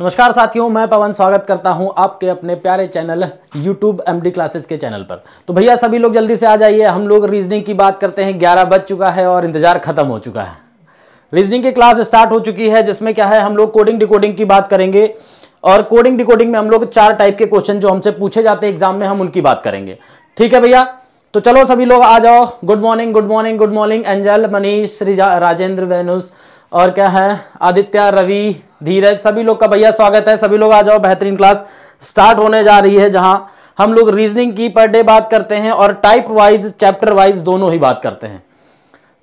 नमस्कार साथियों मैं पवन स्वागत करता हूं आपके अपने प्यारे चैनल YouTube MD क्लासेस के चैनल पर तो भैया सभी लोग जल्दी से आ जाइए हम लोग रीजनिंग की बात करते हैं ग्यारह बज चुका है और इंतजार खत्म हो चुका है रीजनिंग की क्लास स्टार्ट हो चुकी है जिसमें क्या है हम लोग कोडिंग डिकोडिंग की बात करेंगे और कोडिंग डिकोडिंग में हम लोग चार टाइप के क्वेश्चन जो हमसे पूछे जाते हैं एग्जाम में हम उनकी बात करेंगे ठीक है भैया तो चलो सभी लोग आ जाओ good morning good morning good morning angel Manish Rajendra Venus और क्या है आदित्य रवि धीरज सभी लोग का भैया स्वागत है सभी लोग आ जाओ बेहतरीन क्लास स्टार्ट होने जा रही है जहां हम लोग रीजनिंग की पर डे बात करते हैं और टाइप वाइज चैप्टर वाइज दोनों ही बात करते हैं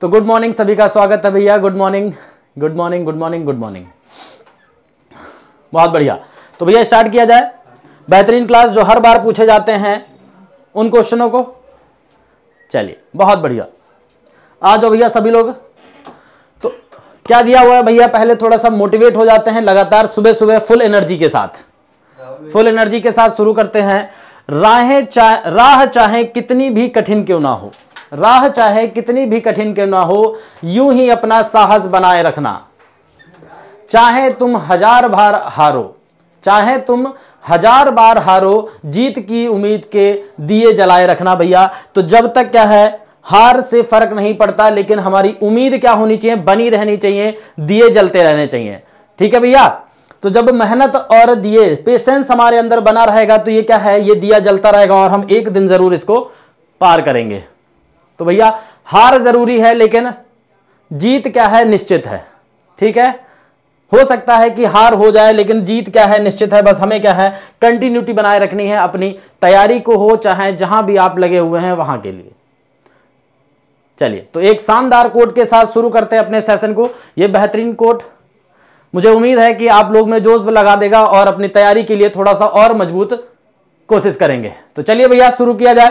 तो गुड मॉर्निंग सभी का स्वागत है भैया good morning good morning good morning good morning बहुत बढ़िया तो भैया स्टार्ट किया जाए बेहतरीन क्लास जो हर बार पूछे जाते हैं उन क्वेश्चनों को चलिए बहुत बढ़िया आ जाओ भैया सभी लोग क्या दिया हुआ है भैया पहले थोड़ा सा मोटिवेट हो जाते हैं लगातार सुबह सुबह फुल एनर्जी के साथ फुल एनर्जी के साथ शुरू करते हैं राह चाहे राह चाहे कितनी भी कठिन क्यों ना हो राह चाहे कितनी भी कठिन क्यों ना हो यूं ही अपना साहस बनाए रखना चाहे तुम हजार बार हारो चाहे तुम हजार बार हारो जीत की उम्मीद के दिए जलाए रखना भैया तो जब तक क्या है हार से फर्क नहीं पड़ता लेकिन हमारी उम्मीद क्या होनी चाहिए बनी रहनी चाहिए दिए जलते रहने चाहिए ठीक है भैया तो जब मेहनत और दिए पेशेंस हमारे अंदर बना रहेगा तो ये क्या है ये दिया जलता रहेगा और हम एक दिन जरूर इसको पार करेंगे तो भैया हार जरूरी है लेकिन जीत क्या है निश्चित है ठीक है हो सकता है कि हार हो जाए लेकिन जीत क्या है निश्चित है बस हमें क्या है कंटिन्यूटी बनाए रखनी है अपनी तैयारी को हो चाहे जहां भी आप लगे हुए हैं वहां के लिए चलिए तो एक शानदार कोट के साथ शुरू करते हैं अपने सेशन को यह बेहतरीन कोट मुझे उम्मीद है कि आप लोग में जोश लगा देगा और अपनी तैयारी के लिए थोड़ा सा और मजबूत कोशिश करेंगे तो चलिए भैया शुरू किया जाए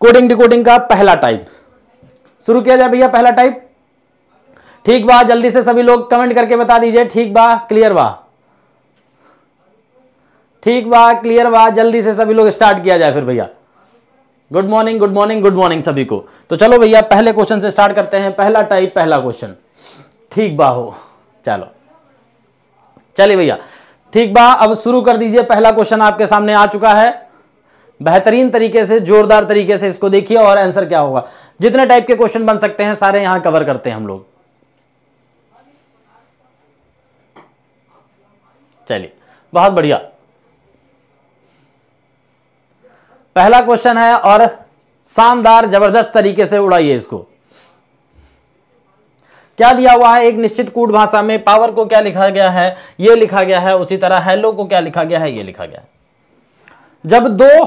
कोडिंग डिकोडिंग का पहला टाइप शुरू किया जाए भैया पहला टाइप ठीक बा जल्दी से सभी लोग कमेंट करके बता दीजिए ठीक बा क्लियर बा ठीक बा क्लियर बा जल्दी से सभी लोग स्टार्ट किया जाए फिर भैया good morning good morning good morning सभी को तो चलो भैया पहले क्वेश्चन से स्टार्ट करते हैं पहला टाइप पहला क्वेश्चन ठीक बाहो चलो चलिए भैया ठीक बा अब शुरू कर दीजिए पहला क्वेश्चन आपके सामने आ चुका है बेहतरीन तरीके से जोरदार तरीके से इसको देखिए और आंसर क्या होगा जितने टाइप के क्वेश्चन बन सकते हैं सारे यहां कवर करते हैं हम लोग चलिए बहुत बढ़िया पहला क्वेश्चन है और शानदार जबरदस्त तरीके से उड़ाइए इसको क्या दिया हुआ है एक निश्चित कूट भाषा में पावर को क्या लिखा गया है यह लिखा गया है उसी तरह हेलो को क्या लिखा गया है यह लिखा गया है जब दो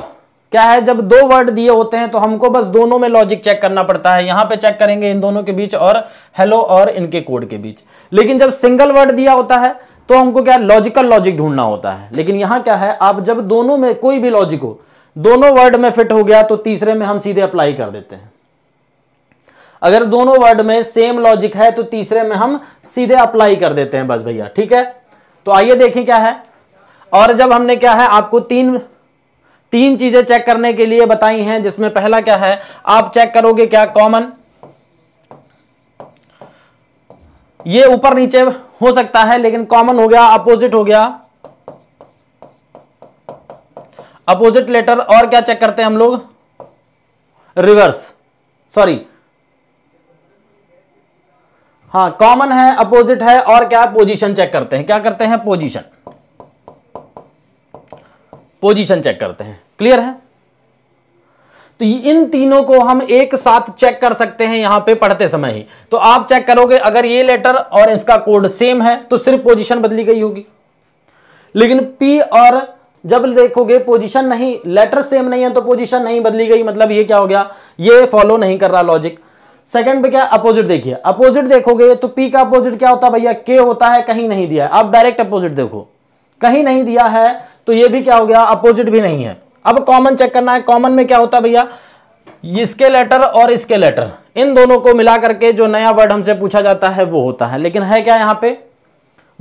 क्या है जब दो वर्ड दिए होते हैं तो हमको बस दोनों में लॉजिक चेक करना पड़ता है यहां पे चेक करेंगे इन दोनों के बीच और हेलो और इनके कोड के बीच लेकिन जब सिंगल वर्ड दिया होता है तो हमको क्या लॉजिकल लॉजिक ढूंढना होता है लेकिन यहां क्या है आप जब दोनों में कोई भी लॉजिक हो दोनों वर्ड में फिट हो गया तो तीसरे में हम सीधे अप्लाई कर देते हैं अगर दोनों वर्ड में सेम लॉजिक है तो तीसरे में हम सीधे अप्लाई कर देते हैं बस भैया ठीक है तो आइए देखें क्या है और जब हमने क्या है आपको तीन तीन चीजें चेक करने के लिए बताई हैं जिसमें पहला क्या है आप चेक करोगे क्या कॉमन ये ऊपर नीचे हो सकता है लेकिन कॉमन हो गया अपोजिट हो गया अपोजिट लेटर और क्या चेक करते हैं हम लोग रिवर्स सॉरी हाँ कॉमन है अपोजिट है और क्या पोजीशन चेक करते हैं क्या करते हैं पोजीशन पोजीशन चेक करते हैं क्लियर है तो इन तीनों को हम एक साथ चेक कर सकते हैं यहां पे पढ़ते समय ही तो आप चेक करोगे अगर ये लेटर और इसका कोड सेम है तो सिर्फ पोजीशन बदली गई होगी लेकिन पी और जब देखोगे पोजीशन नहीं लेटर सेम नहीं है तो पोजीशन नहीं बदली गई मतलब ये क्या हो गया ये फॉलो नहीं कर रहा लॉजिक सेकंड पे क्या अपोजिट देखिए अपोजिट देखोगे तो पी का अपोजिट क्या होता है भैया के होता है कहीं नहीं दिया है आप डायरेक्ट अपोजिट देखो कहीं नहीं दिया है तो ये भी क्या हो गया अपोजिट भी नहीं है अब कॉमन चेक करना है कॉमन में क्या होता है भैया इसके लेटर और इसके लेटर इन दोनों को मिला करके जो नया वर्ड हमसे पूछा जाता है वो होता है लेकिन है क्या यहाँ पे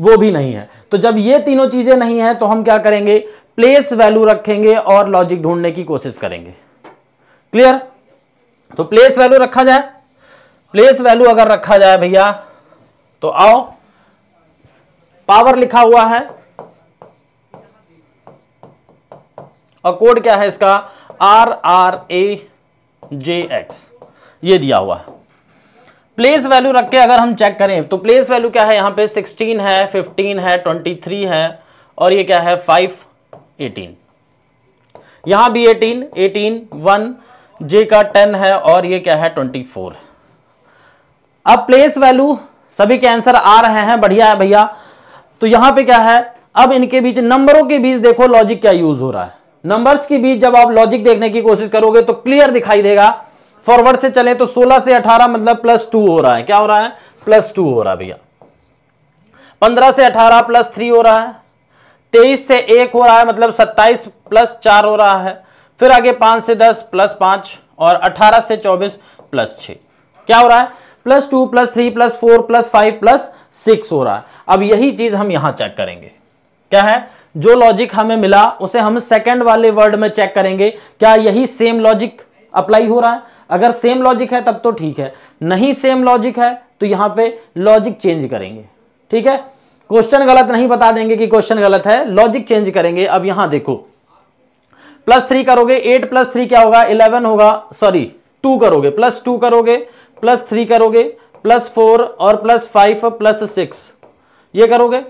वो भी नहीं है तो जब ये तीनों चीज़ें नहीं है तो हम क्या करेंगे प्लेस वैल्यू रखेंगे और लॉजिक ढूंढने की कोशिश करेंगे क्लियर तो प्लेस वैल्यू रखा जाए प्लेस वैल्यू अगर रखा जाए भैया तो आओ पावर लिखा हुआ है और कोड क्या है इसका R R A J X ये दिया हुआ है प्लेस वैल्यू रख के अगर हम चेक करें तो प्लेस वैल्यू क्या है यहाँ पे 16 है 15 है 23 है और ये क्या है 5 18 यहां भी 18 18 1 जे का 10 है और ये क्या है 24 अब प्लेस वैल्यू सभी के आंसर आ रहे हैं बढ़िया है भैया तो यहां पे क्या है अब इनके बीच नंबरों के बीच देखो लॉजिक क्या यूज हो रहा है नंबर्स के बीच जब आप लॉजिक देखने की कोशिश करोगे तो क्लियर दिखाई देगा फॉरवर्ड से चले तो 16 से 18 मतलब प्लस टू हो रहा है क्या हो रहा है प्लस टू हो रहा है भैया 15 से 18 प्लस थ्री हो रहा है 23 से एक हो रहा है मतलब 27 प्लस चार हो रहा है फिर आगे 5 से 10 प्लस पाँच और 18 से 24 प्लस छः क्या हो रहा है plus two plus three plus four plus five plus six हो रहा है अब यही चीज़ हम यहां चेक करेंगे क्या है जो लॉजिक हमें मिला उसे हम सेकेंड वाले वर्ड में चेक करेंगे क्या यही सेम लॉजिक अप्लाई हो रहा है अगर सेम लॉजिक है तब तो ठीक है नहीं सेम लॉजिक है तो यहां पे लॉजिक चेंज करेंगे ठीक है क्वेश्चन गलत नहीं बता देंगे कि क्वेश्चन गलत है लॉजिक चेंज करेंगे अब यहां देखो प्लस थ्री करोगे एट प्लस थ्री क्या होगा इलेवन होगा सॉरी टू करोगे प्लस टू करोगे प्लस थ्री करोगे प्लस फोर और प्लस फाइव प्लस सिक्स ये करोगे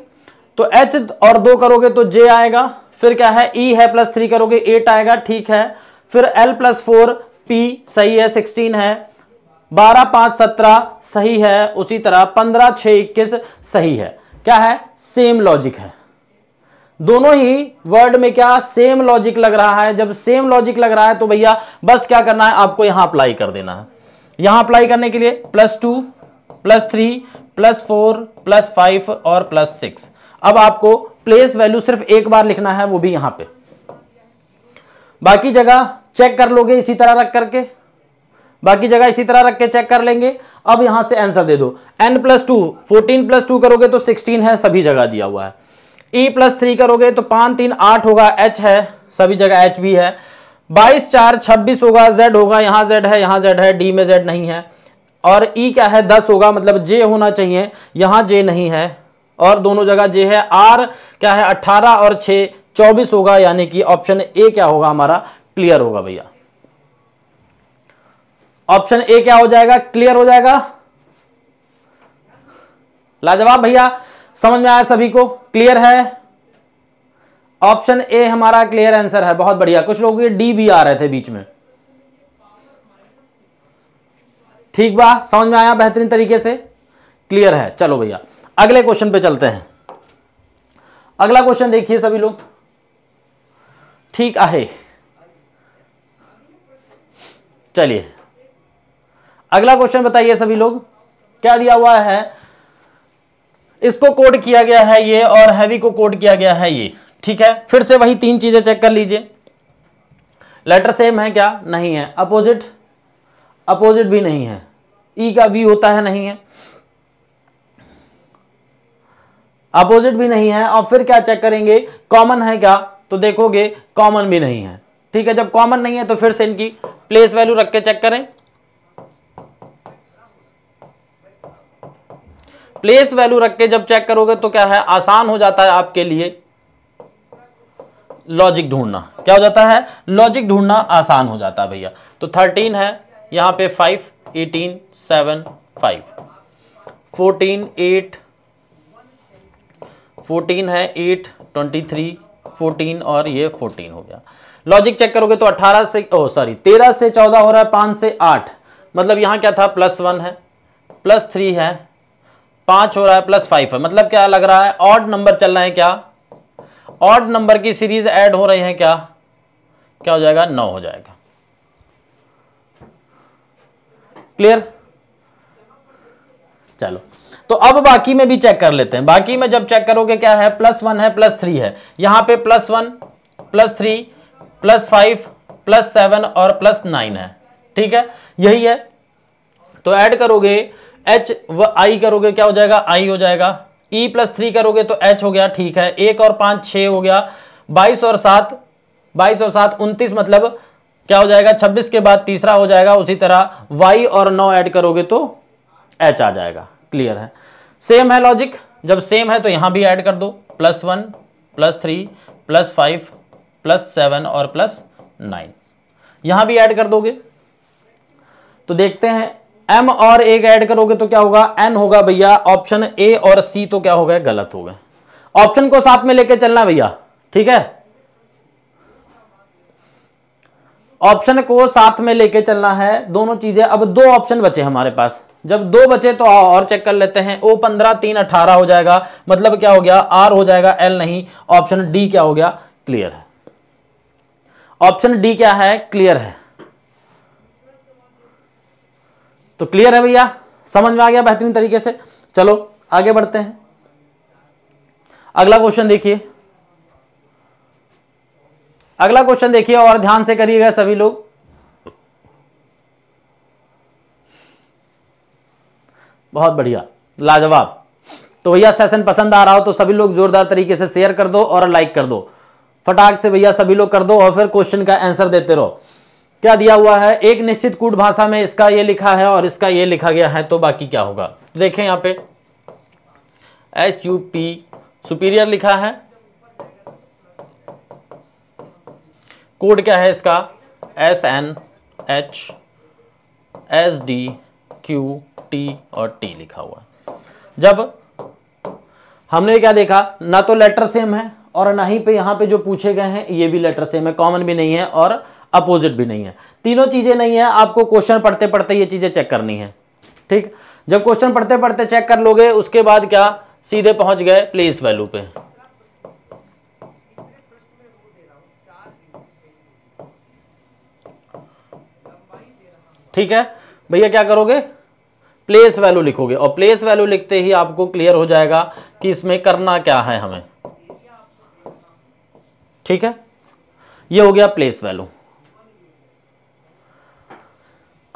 तो एच और दो करोगे तो जे आएगा फिर क्या है ई e है प्लस थ्री करोगे एट आएगा ठीक है फिर एल प्लस फोर पी सही है सिक्सटीन है बारह पांच सत्रह सही है उसी तरह पंद्रह छ इक्कीस सही है क्या है सेम लॉजिक है दोनों ही वर्ड में क्या सेम लॉजिक लग रहा है जब सेम लॉजिक लग रहा है तो भैया बस क्या करना है आपको यहां अप्लाई कर देना है यहां अप्लाई करने के लिए plus two plus three plus four plus five और प्लस सिक्स अब आपको प्लेस वैल्यू सिर्फ एक बार लिखना है वो भी यहां पे बाकी जगह चेक कर लोगे इसी तरह रख करके बाकी जगह इसी तरह रख के चेक कर लेंगे अब यहां से आंसर दे दो n plus two fourteen plus two करोगे तो सिक्सटीन है सभी जगह दिया हुआ है e प्लस थ्री करोगे तो पाँच तीन आठ होगा h है सभी जगह h भी है बाईस चार छब्बीस होगा z होगा यहां z है यहाँ z है d में z नहीं है और e क्या है दस होगा मतलब j होना चाहिए यहां j नहीं है और दोनों जगह जे है आर क्या है अट्ठारह और छह चौबीस होगा यानी कि ऑप्शन ए क्या होगा हमारा क्लियर होगा भैया ऑप्शन ए क्या हो जाएगा क्लियर हो जाएगा लाजवाब भैया समझ में आया सभी को क्लियर है ऑप्शन ए हमारा क्लियर आंसर है बहुत बढ़िया कुछ लोग ये डी भी आ रहे थे बीच में ठीक बा समझ में आया बेहतरीन तरीके से क्लियर है चलो भैया अगले क्वेश्चन पे चलते हैं अगला क्वेश्चन देखिए सभी लोग ठीक आहे चलिए अगला क्वेश्चन बताइए सभी लोग क्या दिया हुआ है इसको कोड किया गया है ये और हैवी को कोड किया गया है ये ठीक है फिर से वही तीन चीजें चेक कर लीजिए लेटर सेम है क्या नहीं है अपोजिट अपोजिट भी नहीं है ई e का वी होता है नहीं है अपोजिट भी नहीं है और फिर क्या चेक करेंगे कॉमन है क्या तो देखोगे कॉमन भी नहीं है ठीक है जब कॉमन नहीं है तो फिर से इनकी प्लेस वैल्यू रख के चेक करें प्लेस वैल्यू रख के जब चेक करोगे तो क्या है आसान हो जाता है आपके लिए लॉजिक ढूंढना क्या हो जाता है लॉजिक ढूंढना आसान हो जाता है भैया तो थर्टीन है यहां पे five eighteen seven five fourteen eight fourteen है एट ट्वेंटी थ्री 14 और ये 14 हो गया लॉजिक चेक करोगे तो 18 से ओ सॉरी 13 से 14 हो रहा है 5 से 8 मतलब यहाँ क्या था प्लस वन है प्लस थ्री है पाँच हो रहा है प्लस फाइव है मतलब क्या लग रहा है ऑड नंबर चल रहे हैं क्या ऑड नंबर की सीरीज ऐड हो रही है क्या क्या हो जाएगा नौ हो जाएगा क्लियर चलो तो अब बाकी में भी चेक कर लेते हैं बाकी में जब चेक करोगे क्या है प्लस वन है प्लस थ्री है यहां पे plus one plus three plus five plus seven और प्लस नाइन है ठीक है यही है तो ऐड करोगे एच व आई करोगे क्या हो जाएगा आई हो जाएगा ई प्लस थ्री करोगे तो एच हो गया ठीक है एक और पांच छ हो गया बाईस और सात बाईस और सात उनतीस मतलब क्या हो जाएगा छब्बीस के बाद तीसरा हो जाएगा उसी तरह वाई और नौ ऐड करोगे तो एच आ जाएगा क्लियर है सेम है लॉजिक जब सेम है तो यहां भी ऐड कर दो plus one plus three plus five plus seven और प्लस नाइन यहां भी ऐड कर दोगे तो देखते हैं एम और ए ऐड करोगे तो क्या होगा एन होगा भैया ऑप्शन ए और सी तो क्या हो गलत हो गए ऑप्शन को साथ में लेके चलना भैया ठीक है ऑप्शन को साथ में लेके चलना है दोनों चीजें अब दो ऑप्शन बचे हमारे पास जब दो बचे तो और चेक कर लेते हैं ओ पंद्रह तीन अठारह हो जाएगा मतलब क्या हो गया आर हो जाएगा एल नहीं ऑप्शन डी क्या हो गया क्लियर है ऑप्शन डी क्या है क्लियर है तो क्लियर है भैया समझ में आ गया बेहतरीन तरीके से चलो आगे बढ़ते हैं अगला क्वेश्चन देखिए अगला क्वेश्चन देखिए और ध्यान से करिएगा सभी लोग बहुत बढ़िया लाजवाब तो भैया सेशन पसंद आ रहा हो तो सभी लोग जोरदार तरीके से शेयर कर दो और लाइक कर दो फटाक से भैया सभी लोग कर दो और फिर क्वेश्चन का आंसर देते रहो क्या दिया हुआ है एक निश्चित कूट भाषा में इसका ये लिखा है और इसका ये लिखा गया है तो बाकी क्या होगा देखें यहां पे एस यू पी सुपीरियर लिखा है कोड क्या है इसका S N H S D Q T और टी लिखा हुआ है जब हमने क्या देखा ना तो लेटर सेम है और ना ही पे यहां पे जो पूछे गए हैं ये भी लेटर सेम है कॉमन भी नहीं है और अपोजिट भी नहीं है तीनों चीज़ें नहीं है आपको क्वेश्चन पढ़ते पढ़ते ये चीज़ें चेक करनी है ठीक जब क्वेश्चन पढ़ते पढ़ते चेक कर लोगे उसके बाद क्या सीधे पहुंच गए प्लेस वैल्यू पे ठीक है भैया क्या करोगे प्लेस वैल्यू लिखोगे और प्लेस वैल्यू लिखते ही आपको क्लियर हो जाएगा कि इसमें करना क्या है हमें ठीक है ये हो गया प्लेस वैल्यू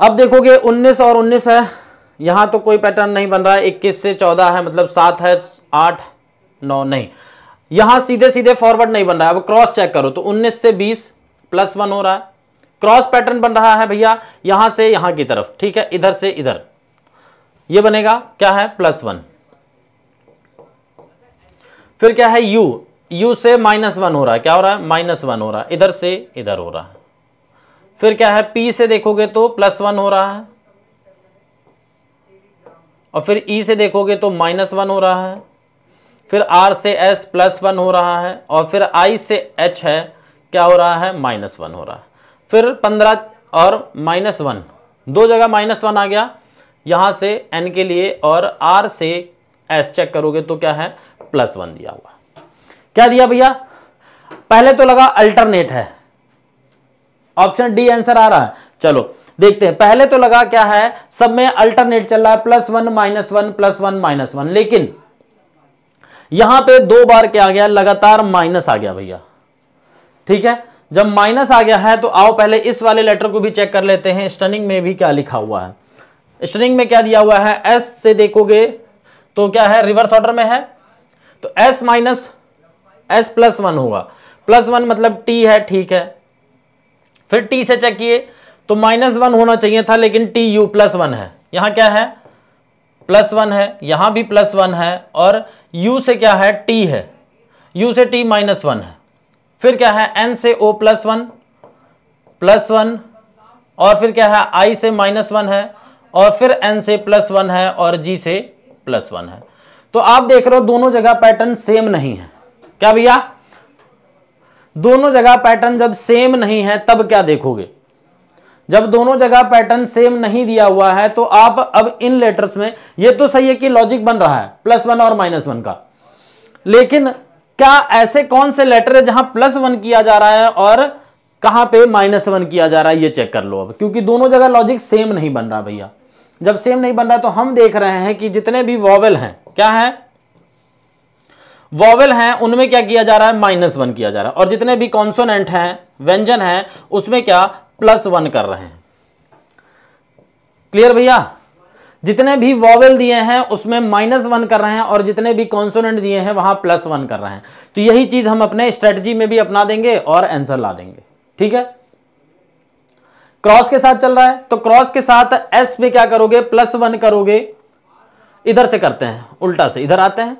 अब देखोगे 19 और 19 है यहां तो कोई पैटर्न नहीं बन रहा है 21 से 14 है मतलब सात है आठ नौ नहीं यहां सीधे सीधे फॉरवर्ड नहीं बन रहा है अब क्रॉस चेक करो तो 19 से 20 प्लस वन हो रहा है क्रॉस पैटर्न बन रहा है भैया यहां से यहां की तरफ ठीक है इधर से इधर ये बनेगा क्या है प्लस वन फिर क्या है यू u से माइनस वन हो रहा है क्या हो रहा है माइनस वन हो रहा है इधर से इधर हो रहा है फिर क्या है p से देखोगे तो प्लस वन हो रहा है और फिर e से देखोगे तो माइनस वन हो रहा है फिर r से s प्लस वन हो रहा है और फिर i से h है क्या हो रहा है माइनस वन हो रहा है फिर पंद्रह और माइनस वन दो जगह माइनस वन आ गया यहां से एन के लिए और आर से एस चेक करोगे तो क्या है प्लस वन दिया हुआ क्या दिया भैया पहले तो लगा अल्टरनेट है ऑप्शन डी आंसर आ रहा है चलो देखते हैं पहले तो लगा क्या है सब में अल्टरनेट चल रहा है plus one minus one plus one minus one लेकिन यहां पे दो बार क्या आ गया लगातार माइनस आ गया भैया ठीक है जब माइनस आ गया है तो आओ पहले इस वाले लेटर को भी चेक कर लेते हैं स्टनिंग में भी क्या लिखा हुआ है स्ट्रिंग में क्या दिया हुआ है एस से देखोगे तो क्या है रिवर्स ऑर्डर में है तो S minus S plus one होगा प्लस वन मतलब टी है ठीक है फिर टी से चेक किए तो माइनस वन होना चाहिए था लेकिन टी यू प्लस वन है यहां क्या है प्लस वन है यहां भी प्लस वन है और यू से क्या है टी है यू से टी माइनस वन है फिर क्या है एन से O plus one plus one और फिर क्या है आई से माइनस वन है और फिर एन से प्लस वन है और जी से प्लस वन है तो आप देख रहे हो दोनों जगह पैटर्न सेम नहीं है क्या भैया दोनों जगह पैटर्न जब सेम नहीं है तब क्या देखोगे जब दोनों जगह पैटर्न सेम नहीं दिया हुआ है तो आप अब इन लेटर्स में ये तो सही है कि लॉजिक बन रहा है प्लस वन और माइनस वन का लेकिन क्या ऐसे कौन से लेटर है जहां प्लस वन किया जा रहा है और कहां पे माइनस वन किया जा रहा है ये चेक कर लो अब क्योंकि दोनों जगह लॉजिक सेम नहीं बन रहा भैया जब सेम नहीं बन रहा तो हम देख रहे हैं कि जितने भी वॉवल हैं क्या है वॉवेल हैं उनमें क्या किया जा रहा है माइनस वन किया जा रहा है और जितने भी कॉन्सोनेंट हैं व्यंजन हैं उसमें क्या प्लस वन कर रहे हैं क्लियर भैया जितने भी वॉवल दिए हैं उसमें माइनस वन कर रहे हैं और जितने भी कॉन्सोनेंट दिए हैं वहां प्लस वन कर रहे हैं तो यही चीज हम अपने स्ट्रेटजी में भी अपना देंगे और आंसर ला देंगे ठीक है क्रॉस के साथ चल रहा है तो क्रॉस के साथ एस में क्या करोगे प्लस वन करोगे इधर से करते हैं उल्टा से इधर आते हैं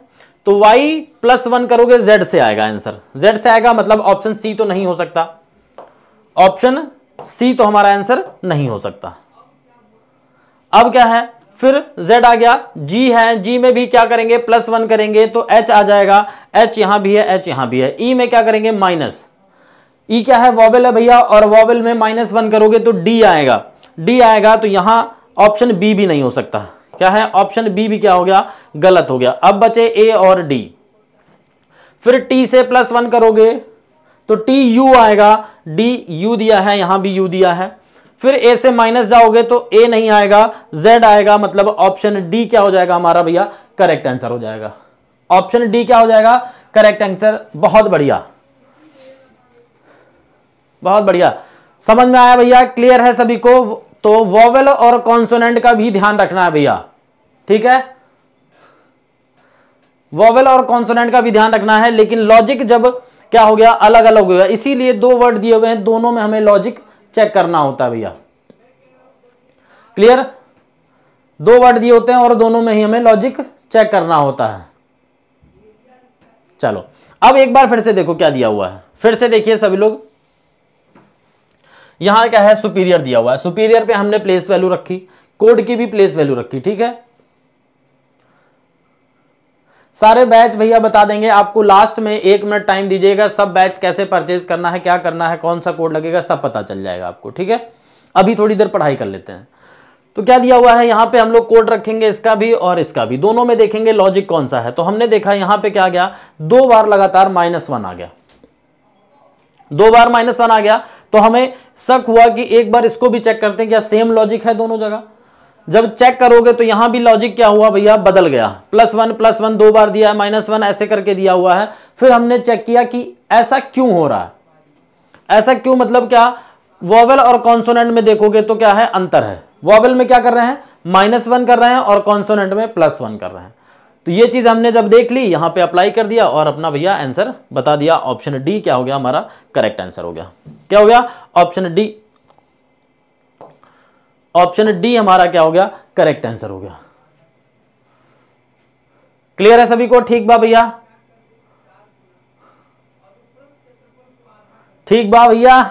तो वाई प्लस वन करोगे जेड से आएगा आंसर जेड से आएगा मतलब ऑप्शन सी तो नहीं हो सकता ऑप्शन सी तो हमारा आंसर नहीं हो सकता अब क्या है फिर z आ गया g है g में भी क्या करेंगे प्लस वन करेंगे तो h आ जाएगा h यहां भी है h यहां भी है e में क्या करेंगे माइनस ई e क्या है वॉवेल है भैया और वॉवेल में माइनस वन करोगे तो डी आएगा डी आएगा तो यहां ऑप्शन बी भी नहीं हो सकता क्या है ऑप्शन बी भी क्या हो गया गलत हो गया अब बचे ए और डी फिर टी से प्लस वन करोगे तो टी यू आएगा डी यू दिया है यहां भी यू दिया है फिर ए से माइनस जाओगे तो ए नहीं आएगा जेड आएगा मतलब ऑप्शन डी क्या हो जाएगा हमारा भैया करेक्ट आंसर हो जाएगा ऑप्शन डी क्या हो जाएगा करेक्ट आंसर बहुत बढ़िया बहुत बढ़िया समझ में आया भैया क्लियर है सभी को तो वॉवल और कॉन्सोनेंट का भी ध्यान रखना है भैया ठीक है वॉवल और कॉन्सोनेंट का भी ध्यान रखना है लेकिन लॉजिक जब क्या हो गया अलग अलग हो गया इसीलिए दो वर्ड दिए हुए हैं दोनों में हमें लॉजिक चेक करना होता है भैया क्लियर दो वर्ड दिए होते हैं और दोनों में ही हमें लॉजिक चेक करना होता है चलो अब एक बार फिर से देखो क्या दिया हुआ है फिर से देखिए सभी लोग यहाँ क्या है सुपीरियर दिया हुआ है सुपीरियर पे हमने प्लेस वैल्यू रखी कोड की भी प्लेस वैल्यू रखी ठीक है सारे बैच भैया बता देंगे आपको लास्ट में एक मिनट टाइम दीजिएगा सब बैच कैसे परचेज करना है क्या करना है कौन सा कोड लगेगा सब पता चल जाएगा आपको ठीक है अभी थोड़ी देर पढ़ाई कर लेते हैं तो क्या दिया हुआ है यहां पे हम लोग कोड रखेंगे इसका भी और इसका भी दोनों में देखेंगे लॉजिक कौन सा है तो हमने देखा यहां पे क्या गया दो बार लगातार माइनस वन आ गया दो बार माइनस वन आ गया तो हमें शक हुआ कि एक बार इसको भी चेक करते हैं क्या सेम लॉजिक है दोनों जगह जब चेक करोगे तो यहां भी लॉजिक क्या हुआ भैया बदल गया प्लस वन प्लस वन दो बार दिया है माइनस वन ऐसे करके दिया हुआ है फिर हमने चेक किया कि ऐसा क्यों हो रहा है ऐसा क्यों मतलब क्या वॉवल और कॉन्सोनेंट में देखोगे तो क्या है अंतर है वॉवल में क्या कर रहे हैं माइनस वन कर रहे हैं और कॉन्सोनेंट में प्लस वन कर रहे हैं तो ये चीज़ हमने जब देख ली यहाँ पे अप्लाई कर दिया और अपना भैया आंसर बता दिया ऑप्शन डी क्या हो गया हमारा करेक्ट आंसर हो गया क्या हो गया ऑप्शन डी ऑप्शन डी हमारा क्या हो गया करेक्ट आंसर हो गया क्लियर है सभी को ठीक बा भैया ठीक बा भैया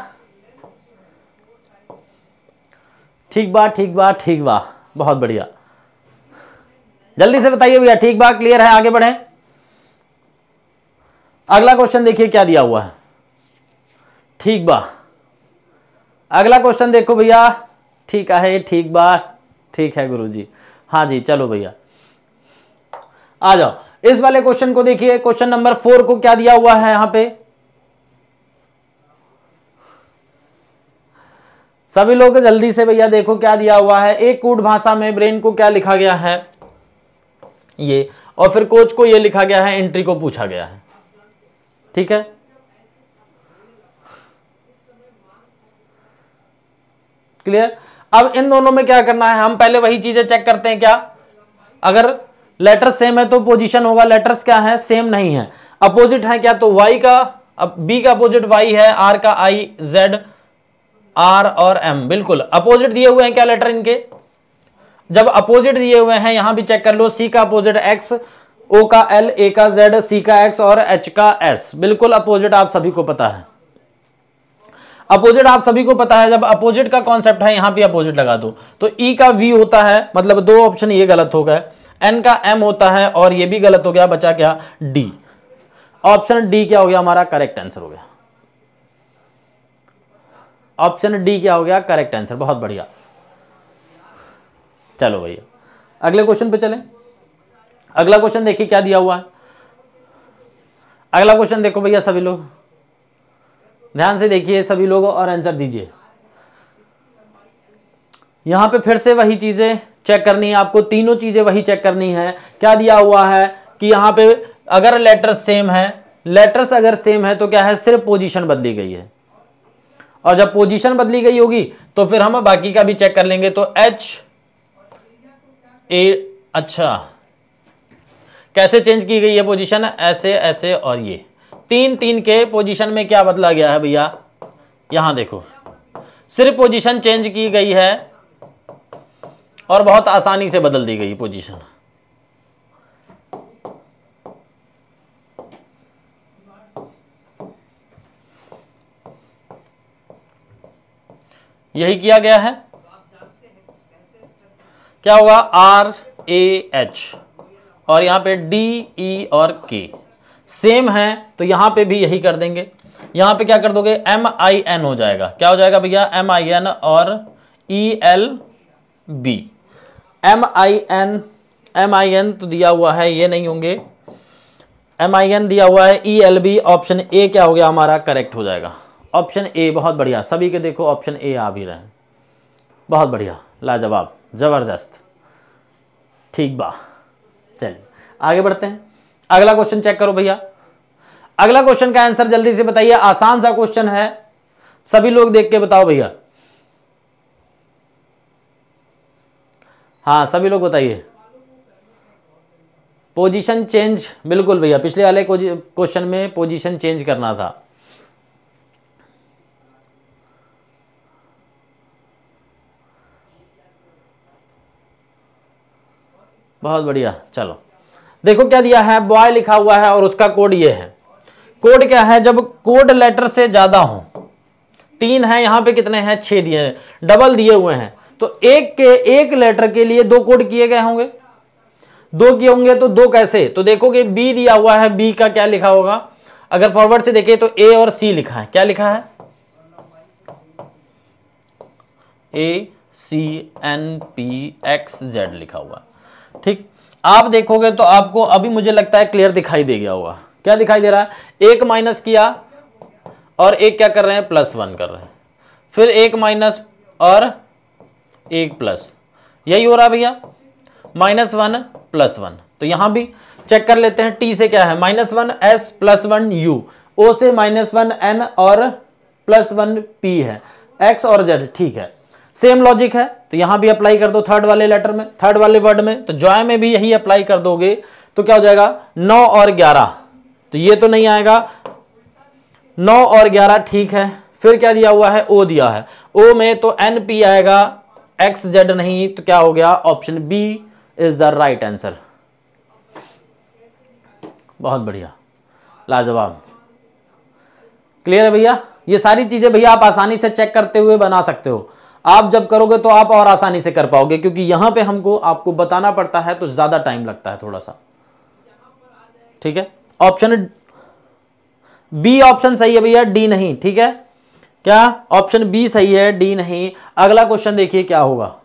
ठीक बा ठीक बा ठीक बा बहुत बढ़िया जल्दी से बताइए भैया ठीक बात क्लियर है आगे बढ़े अगला क्वेश्चन देखिए क्या दिया हुआ है ठीक बा अगला क्वेश्चन देखो भैया ठीक है ठीक बा ठीक है गुरुजी हाँ जी चलो भैया आ जाओ इस वाले क्वेश्चन को देखिए क्वेश्चन नंबर फोर को क्या दिया हुआ है यहां पे सभी लोग जल्दी से भैया देखो क्या दिया हुआ है एक कूट भाषा में ब्रेन को क्या लिखा गया है ये और फिर कोच को ये लिखा गया है एंट्री को पूछा गया है ठीक है क्लियर अब इन दोनों में क्या करना है हम पहले वही चीजें चेक करते हैं क्या अगर लेटर सेम है तो पोजीशन होगा लेटर्स क्या है सेम नहीं है अपोजिट है क्या तो वाई का अब बी का अपोजिट वाई है आर का आई जेड आर और एम बिल्कुल अपोजिट दिए हुए हैं क्या लेटर इनके जब अपोजिट दिए हुए हैं यहां भी चेक कर लो सी का अपोजिट एक्स ओ का एल ए का जेड सी का एक्स और एच का एस बिल्कुल अपोजिट आप सभी को पता है अपोजिट आप सभी को पता है जब अपोजिट का कॉन्सेप्ट है यहां भी अपोजिट लगा दो तो ई e का वी होता है मतलब दो ऑप्शन ये गलत हो गए एन का एम होता है और ये भी गलत हो गया बचा क्या डी ऑप्शन डी क्या हो गया हमारा करेक्ट आंसर हो गया ऑप्शन डी क्या हो गया करेक्ट आंसर बहुत बढ़िया चलो भैया अगले क्वेश्चन पे चलें अगला क्वेश्चन देखिए क्या दिया हुआ है अगला क्वेश्चन देखो भैया सभी लोग ध्यान से देखिए सभी लोग और आंसर दीजिए यहां पे फिर से वही चीज़ें चेक करनी है आपको तीनों चीज़ें वही चेक करनी है क्या दिया हुआ है कि यहां पे अगर लेटर्स सेम है लेटर्स अगर सेम है तो क्या है सिर्फ पोजीशन बदली गई है और जब पोजीशन बदली गई होगी तो फिर हम बाकी का भी चेक कर लेंगे तो एच ए अच्छा कैसे चेंज की गई है पोजीशन ऐसे ऐसे और ये तीन तीन के पोजीशन में क्या बदला गया है भैया यहां देखो सिर्फ पोजीशन चेंज की गई है और बहुत आसानी से बदल दी गई पोजीशन यही किया गया है क्या होगा आर ए एच और यहाँ पे डी ई e और के सेम है तो यहाँ पे भी यही कर देंगे यहाँ पे क्या कर दोगे एम आई एन हो जाएगा क्या हो जाएगा भैया एम आई एन और E L B M I N M I N तो दिया हुआ है ये नहीं होंगे एम आई एन दिया हुआ है E L B option A क्या हो गया हमारा करेक्ट हो जाएगा ऑप्शन ए बहुत बढ़िया सभी के देखो ऑप्शन ए आ भी रहे बहुत बढ़िया लाजवाब ज़बरदस्त ठीक बा चलिए आगे बढ़ते हैं अगला क्वेश्चन चेक करो भैया अगला क्वेश्चन का आंसर जल्दी से बताइए आसान सा क्वेश्चन है सभी लोग देख के बताओ भैया हाँ सभी लोग बताइए पोजीशन चेंज बिल्कुल भैया पिछले वाले क्वेश्चन में पोजीशन चेंज करना था बहुत बढ़िया चलो देखो क्या दिया है बॉय लिखा हुआ है और उसका कोड ये है कोड क्या है जब कोड लेटर से ज़्यादा हो तीन है यहां पे कितने हैं छह दिए हैं डबल दिए हुए हैं तो एक के एक लेटर के लिए दो कोड किए गए होंगे दो किए होंगे तो दो कैसे तो देखो कि बी दिया हुआ है बी का क्या लिखा होगा अगर फॉरवर्ड से देखें तो ए और सी लिखा है क्या लिखा है A C N P X Z लिखा हुआ ठीक आप देखोगे तो आपको अभी मुझे लगता है क्लियर दिखाई दे गया होगा क्या दिखाई दे रहा है एक माइनस किया और एक क्या कर रहे हैं प्लस वन कर रहे हैं फिर एक माइनस और एक प्लस यही हो रहा भैया माइनस वन प्लस वन तो यहां भी चेक कर लेते हैं टी से क्या है minus one S plus one U O से माइनस वन एन और प्लस वन पी है एक्स और जेड ठीक है सेम लॉजिक है तो यहां भी अप्लाई कर दो थर्ड वाले लेटर में थर्ड वाले वर्ड में तो जॉय में भी यही अप्लाई कर दोगे तो क्या हो जाएगा नौ और ग्यारह तो ये तो नहीं आएगा नौ और ग्यारह ठीक है फिर क्या दिया हुआ है ओ दिया है ओ में तो एन पी आएगा एक्स जेड नहीं तो क्या हो गया option B is the right answer बहुत बढ़िया लाजवाब क्लियर है भैया ये सारी चीजें भैया आप आसानी से चेक करते हुए बना सकते हो आप जब करोगे तो आप और आसानी से कर पाओगे क्योंकि यहां पे हमको आपको बताना पड़ता है तो ज़्यादा टाइम लगता है थोड़ा सा ठीक है ऑप्शन बी ऑप्शन सही है भैया डी नहीं ठीक है क्या ऑप्शन बी सही है डी नहीं अगला क्वेश्चन देखिए क्या होगा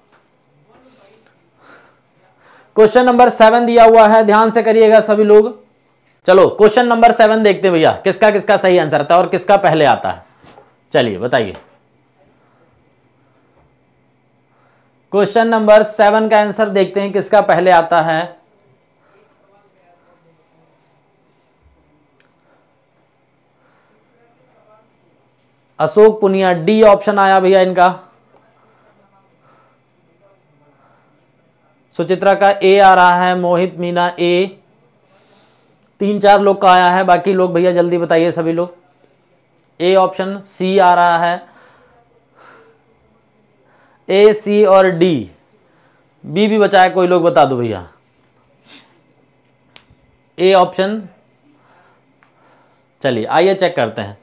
क्वेश्चन नंबर सेवन दिया हुआ है ध्यान से करिएगा सभी लोग चलो क्वेश्चन नंबर सेवन देखते हैं भैया किसका किसका सही आंसर आता है और किसका पहले आता है चलिए बताइए क्वेश्चन नंबर सेवन का आंसर देखते हैं किसका पहले आता है अशोक पुनिया डी ऑप्शन आया भैया इनका सुचित्रा का ए आ रहा है मोहित मीना ए तीन चार लोग का आया है बाकी लोग भैया जल्दी बताइए सभी लोग ए ऑप्शन सी आ रहा है ए सी और डी बी भी बचा है कोई लोग बता दो भैया ए ऑप्शन चलिए आइए चेक करते हैं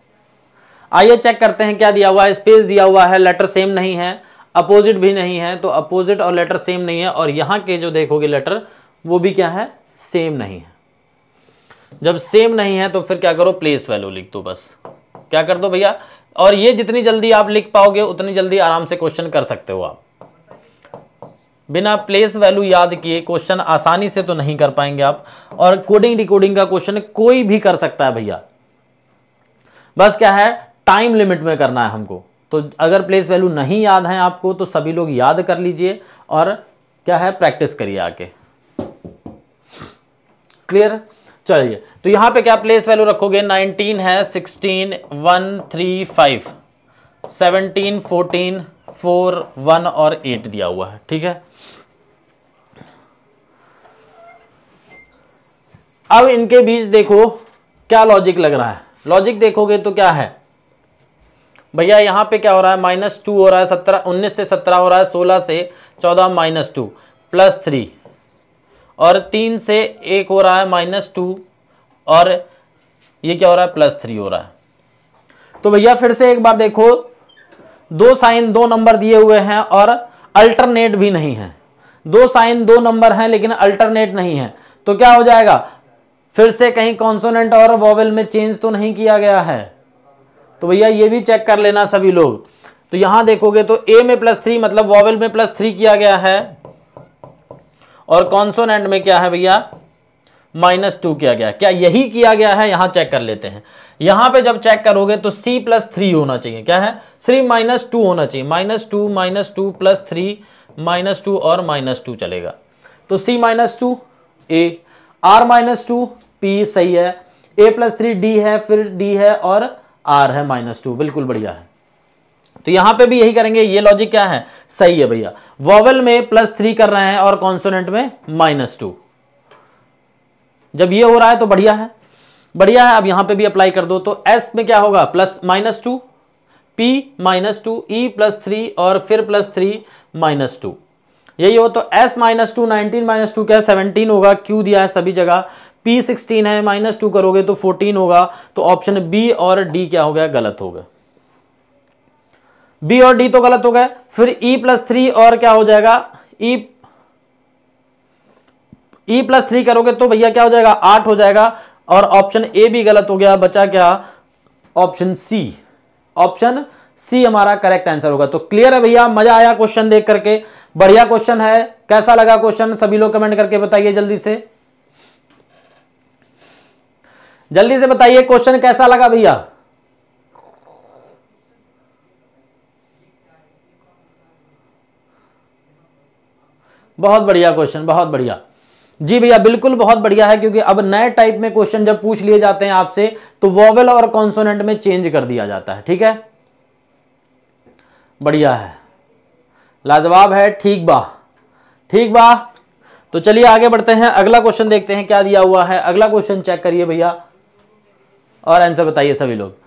आइए चेक करते हैं क्या दिया हुआ है स्पेस दिया हुआ है लेटर सेम नहीं है अपोजिट भी नहीं है तो अपोजिट और लेटर सेम नहीं है और यहां के जो देखोगे लेटर वो भी क्या है सेम नहीं है जब सेम नहीं है तो फिर क्या करो प्लेस वैल्यू लिख दो बस क्या कर दो भैया और ये जितनी जल्दी आप लिख पाओगे उतनी जल्दी आराम से क्वेश्चन कर सकते हो आप बिना प्लेस वैल्यू याद किए क्वेश्चन आसानी से तो नहीं कर पाएंगे आप और कोडिंग रिकोडिंग का क्वेश्चन कोई भी कर सकता है भैया बस क्या है टाइम लिमिट में करना है हमको तो अगर प्लेस वैल्यू नहीं याद है आपको तो सभी लोग याद कर लीजिए और क्या है प्रैक्टिस करिए आके क्लियर चलिए तो यहां पे क्या प्लेस वैल्यू रखोगे 19 है 16 1 3 5 17 14 फोर 1 और 8 दिया हुआ है ठीक है अब इनके बीच देखो क्या लॉजिक लग रहा है लॉजिक देखोगे तो क्या है भैया यहां पे क्या हो रहा है माइनस टू हो रहा है सत्रह उन्नीस से सत्रह हो रहा है सोलह से चौदह माइनस टू प्लस थ्री और तीन से एक हो रहा है माइनस टू और ये क्या हो रहा है प्लस थ्री हो रहा है तो भैया फिर से एक बार देखो दो साइन दो नंबर दिए हुए हैं और अल्टरनेट भी नहीं है दो साइन दो नंबर हैं लेकिन अल्टरनेट नहीं है तो क्या हो जाएगा फिर से कहीं कॉन्सोनेंट और वॉवेल में चेंज तो नहीं किया गया है तो भैया ये भी चेक कर लेना सभी लोग तो यहां देखोगे तो ए में प्लस थ्री मतलब वॉवेल में प्लस थ्री किया गया है और कॉन्सोनेंट में क्या है भैया माइनस टू किया गया क्या यही किया गया है यहां चेक कर लेते हैं यहां पे जब चेक करोगे तो सी प्लस थ्री होना चाहिए क्या है थ्री माइनस टू होना चाहिए minus two minus two plus three minus two और माइनस टू चलेगा तो C minus two A R minus two P सही है ए प्लस थ्री डी है फिर डी है और आर है माइनस टू बिल्कुल बढ़िया है तो यहां पे भी यही करेंगे ये लॉजिक क्या है सही है भैया वॉवल में प्लस थ्री कर रहे हैं और कॉन्सोनेंट में माइनस टू जब ये हो रहा है तो बढ़िया है बढ़िया है अब यहां पे भी अप्लाई कर दो तो एस में क्या होगा plus minus two P minus two E plus three और फिर प्लस थ्री माइनस टू यही हो तो S minus two nineteen minus two क्या है सेवनटीन होगा क्यू दिया है सभी जगह पी सिक्सटीन है माइनस टू करोगे तो फोर्टीन होगा तो ऑप्शन बी और डी क्या हो गया गलत हो गया बी और डी तो गलत हो गए फिर ई प्लस थ्री और क्या हो जाएगा ई ई प्लस थ्री करोगे तो भैया क्या हो जाएगा आठ हो जाएगा और ऑप्शन ए भी गलत हो गया बचा क्या ऑप्शन सी ऑप्शन सी हमारा करेक्ट आंसर होगा तो क्लियर है भैया मजा आया क्वेश्चन देख करके बढ़िया क्वेश्चन है कैसा लगा क्वेश्चन सभी लोग कमेंट करके बताइए जल्दी से जल्दी से बताइए क्वेश्चन कैसा लगा भैया बहुत बढ़िया क्वेश्चन बहुत बढ़िया जी भैया बिल्कुल बहुत बढ़िया है क्योंकि अब नए टाइप में क्वेश्चन जब पूछ लिए जाते हैं आपसे तो वोवेल और कॉन्सोनेंट में चेंज कर दिया जाता है ठीक है बढ़िया है लाजवाब है ठीक बा ठीक बा तो चलिए आगे बढ़ते हैं अगला क्वेश्चन देखते हैं क्या दिया हुआ है अगला क्वेश्चन चेक करिए भैया और आंसर बताइए सभी लोग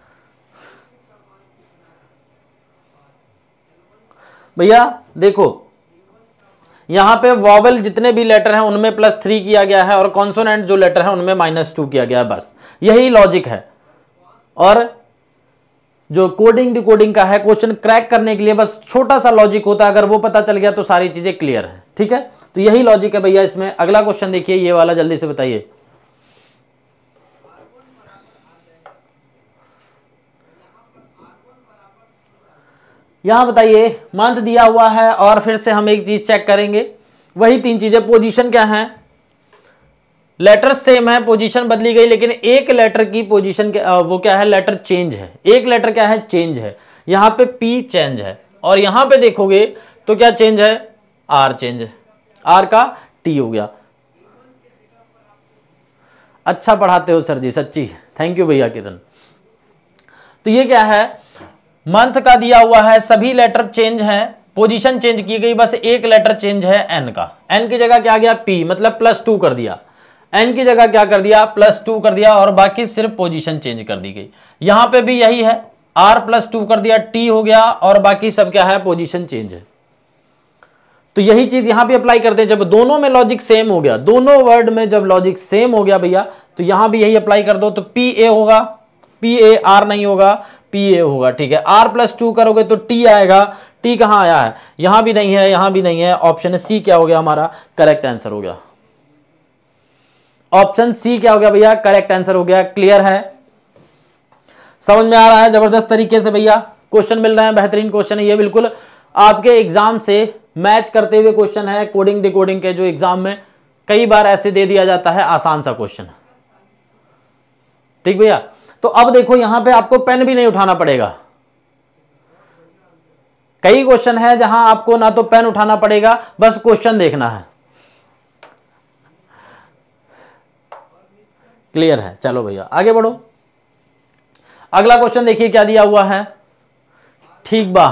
भैया देखो यहाँ पे वॉवल जितने भी लेटर हैं उनमें प्लस थ्री किया गया है और कॉन्सोनेंट जो लेटर है उनमें माइनस टू किया गया है बस यही लॉजिक है और जो कोडिंग डिकोडिंग का है क्वेश्चन क्रैक करने के लिए बस छोटा सा लॉजिक होता है अगर वो पता चल गया तो सारी चीज़ें क्लियर है ठीक है तो यही लॉजिक है भैया इसमें अगला क्वेश्चन देखिए ये वाला जल्दी से बताइए यहां बताइए मंथ दिया हुआ है और फिर से हम एक चीज़ चेक करेंगे वही तीन चीज़ें पोजीशन क्या है लेटर सेम है पोजीशन बदली गई लेकिन एक लेटर की पोजीशन वो क्या है लेटर चेंज है एक लेटर क्या है चेंज है यहां पे पी चेंज है और यहां पे देखोगे तो क्या चेंज है आर चेंज है आर का टी हो गया अच्छा पढ़ाते हो सर जी सच्ची थैंक यू भैया किरण तो ये क्या है मंथ का दिया हुआ है सभी लेटर चेंज हैं पोजीशन चेंज की गई बस एक लेटर चेंज है एन का एन की जगह क्या गया पी मतलब प्लस टू कर दिया एन की जगह क्या कर दिया प्लस टू कर दिया और बाकी सिर्फ पोजीशन चेंज कर दी गई यहां पे भी यही है आर प्लस टू कर दिया टी हो गया और बाकी सब क्या है पोजीशन चेंज है तो यही चीज यहां पर अप्लाई करते हैं जब दोनों में लॉजिक सेम हो गया दोनों वर्ड में जब लॉजिक सेम हो गया भैया तो यहां भी यही अप्लाई कर दो तो पी ए होगा पी ए आर नहीं होगा पी ए होगा ठीक है आर प्लस टू करोगे तो टी आएगा टी कहां आया है यहां भी नहीं है यहां भी नहीं है ऑप्शन सी क्या हो गया हमारा करेक्ट आंसर हो गया ऑप्शन सी क्या हो गया भैया करेक्ट आंसर हो गया क्लियर है समझ में आ रहा है जबरदस्त तरीके से भैया क्वेश्चन मिल रहे हैं बेहतरीन क्वेश्चन है ये बिल्कुल आपके एग्जाम से मैच करते हुए क्वेश्चन है कोडिंग डिकोडिंग के जो एग्जाम में कई बार ऐसे दे दिया जाता है आसान सा क्वेश्चन ठीक भैया तो अब देखो यहां पे आपको पेन भी नहीं उठाना पड़ेगा कई क्वेश्चन है जहां आपको ना तो पेन उठाना पड़ेगा बस क्वेश्चन देखना है क्लियर है चलो भैया आगे बढ़ो अगला क्वेश्चन देखिए क्या दिया हुआ है ठीक बा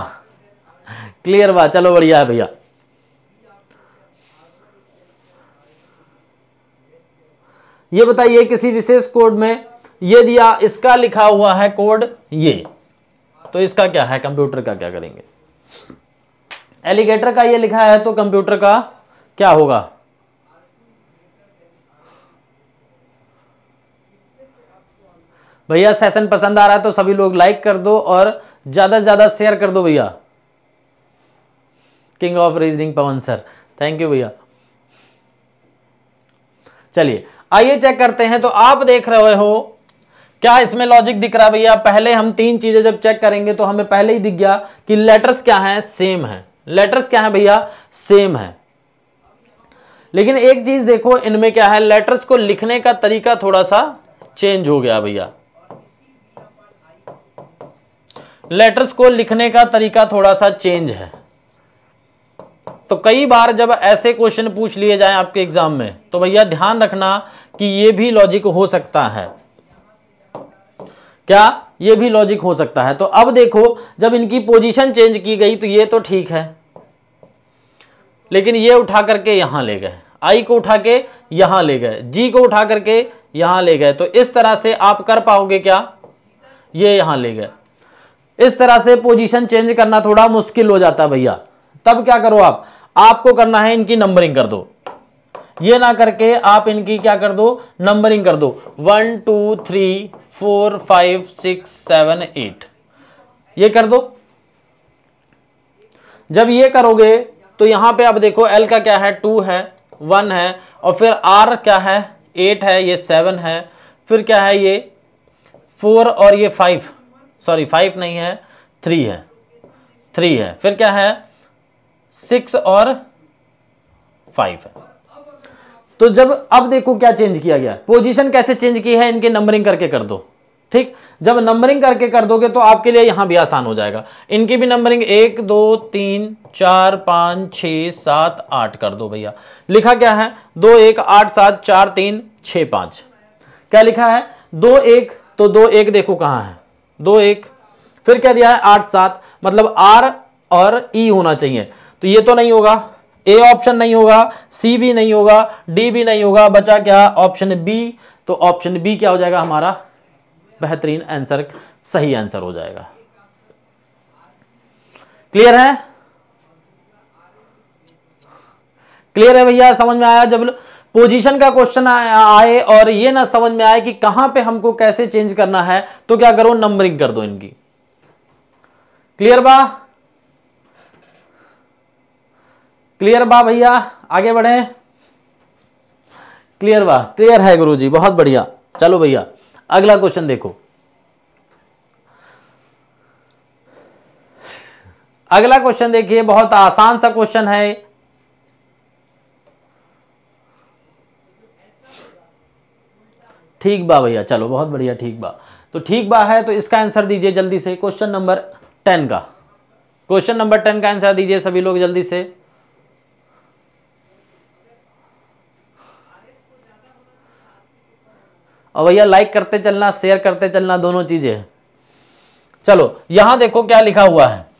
क्लियर बा चलो बढ़िया है भैया ये बताइए किसी विशेष कोड में ये दिया इसका लिखा हुआ है कोड ये तो इसका क्या है कंप्यूटर का क्या करेंगे एलिगेटर का ये लिखा है तो कंप्यूटर का क्या होगा भैया सेशन पसंद आ रहा है तो सभी लोग लाइक कर दो और ज़्यादा से ज़्यादा शेयर कर दो भैया king of reasoning Pawan sir thank you भैया चलिए आइए चेक करते हैं तो आप देख रहे हो क्या इसमें लॉजिक दिख रहा है भैया पहले हम तीन चीजें जब चेक करेंगे तो हमें पहले ही दिख गया कि लेटर्स क्या हैं सेम है लेटर्स क्या हैं भैया सेम है लेकिन एक चीज देखो इनमें क्या है लेटर्स को लिखने का तरीका थोड़ा सा चेंज हो गया भैया लेटर्स को लिखने का तरीका थोड़ा सा चेंज है तो कई बार जब ऐसे क्वेश्चन पूछ लिए जाए आपके एग्जाम में तो भैया ध्यान रखना कि ये भी लॉजिक हो सकता है क्या ये भी लॉजिक हो सकता है तो अब देखो जब इनकी पोजीशन चेंज की गई तो ये तो ठीक है लेकिन ये उठा करके यहां ले गए आई को उठा के यहां ले गए जी को उठा करके यहां ले गए तो इस तरह से आप कर पाओगे क्या ये यहां ले गए इस तरह से पोजीशन चेंज करना थोड़ा मुश्किल हो जाता है भैया तब क्या करो आप आपको करना है इनकी नंबरिंग कर दो ये ना करके आप इनकी क्या कर दो नंबरिंग कर दो one two three four five six seven eight ये कर दो जब ये करोगे तो यहां पे आप देखो एल का क्या है टू है वन है और फिर आर क्या है एट है ये सेवन है फिर क्या है ये फोर और ये फाइव सॉरी फाइव नहीं है थ्री है थ्री है फिर क्या है सिक्स और फाइव है तो जब अब देखो क्या चेंज किया गया पोजीशन कैसे चेंज की है इनके नंबरिंग करके कर दो ठीक जब नंबरिंग करके कर दोगे तो आपके लिए यहां भी आसान हो जाएगा इनकी भी नंबरिंग एक दो तीन चार पांच छ सात आठ कर दो भैया लिखा क्या है दो एक आठ सात चार तीन छ पांच क्या लिखा है दो एक तो दो एक देखो कहां है दो एक फिर क्या दिया है आठ सात मतलब आर और ई होना चाहिए तो ये तो नहीं होगा ए ऑप्शन नहीं होगा सी भी नहीं होगा डी भी नहीं होगा बचा क्या ऑप्शन बी तो ऑप्शन बी क्या हो जाएगा हमारा बेहतरीन आंसर सही आंसर हो जाएगा क्लियर है क्लियर है भैया समझ में आया जब पोजीशन का क्वेश्चन आए और ये ना समझ में आए कि कहां पे हमको कैसे चेंज करना है तो क्या करो नंबरिंग कर दो इनकी क्लियर बा क्लियर बा भैया आगे बढ़े क्लियर बा क्लियर है गुरुजी बहुत बढ़िया चलो भैया अगला क्वेश्चन देखो अगला क्वेश्चन देखिए बहुत आसान सा क्वेश्चन है ठीक बा भैया चलो बहुत बढ़िया ठीक बा तो ठीक बा है तो इसका आंसर दीजिए जल्दी से क्वेश्चन नंबर टेन का क्वेश्चन नंबर टेन का आंसर दीजिए सभी लोग जल्दी से और भैया लाइक करते चलना शेयर करते चलना दोनों चीज़ें चलो यहां देखो क्या लिखा हुआ है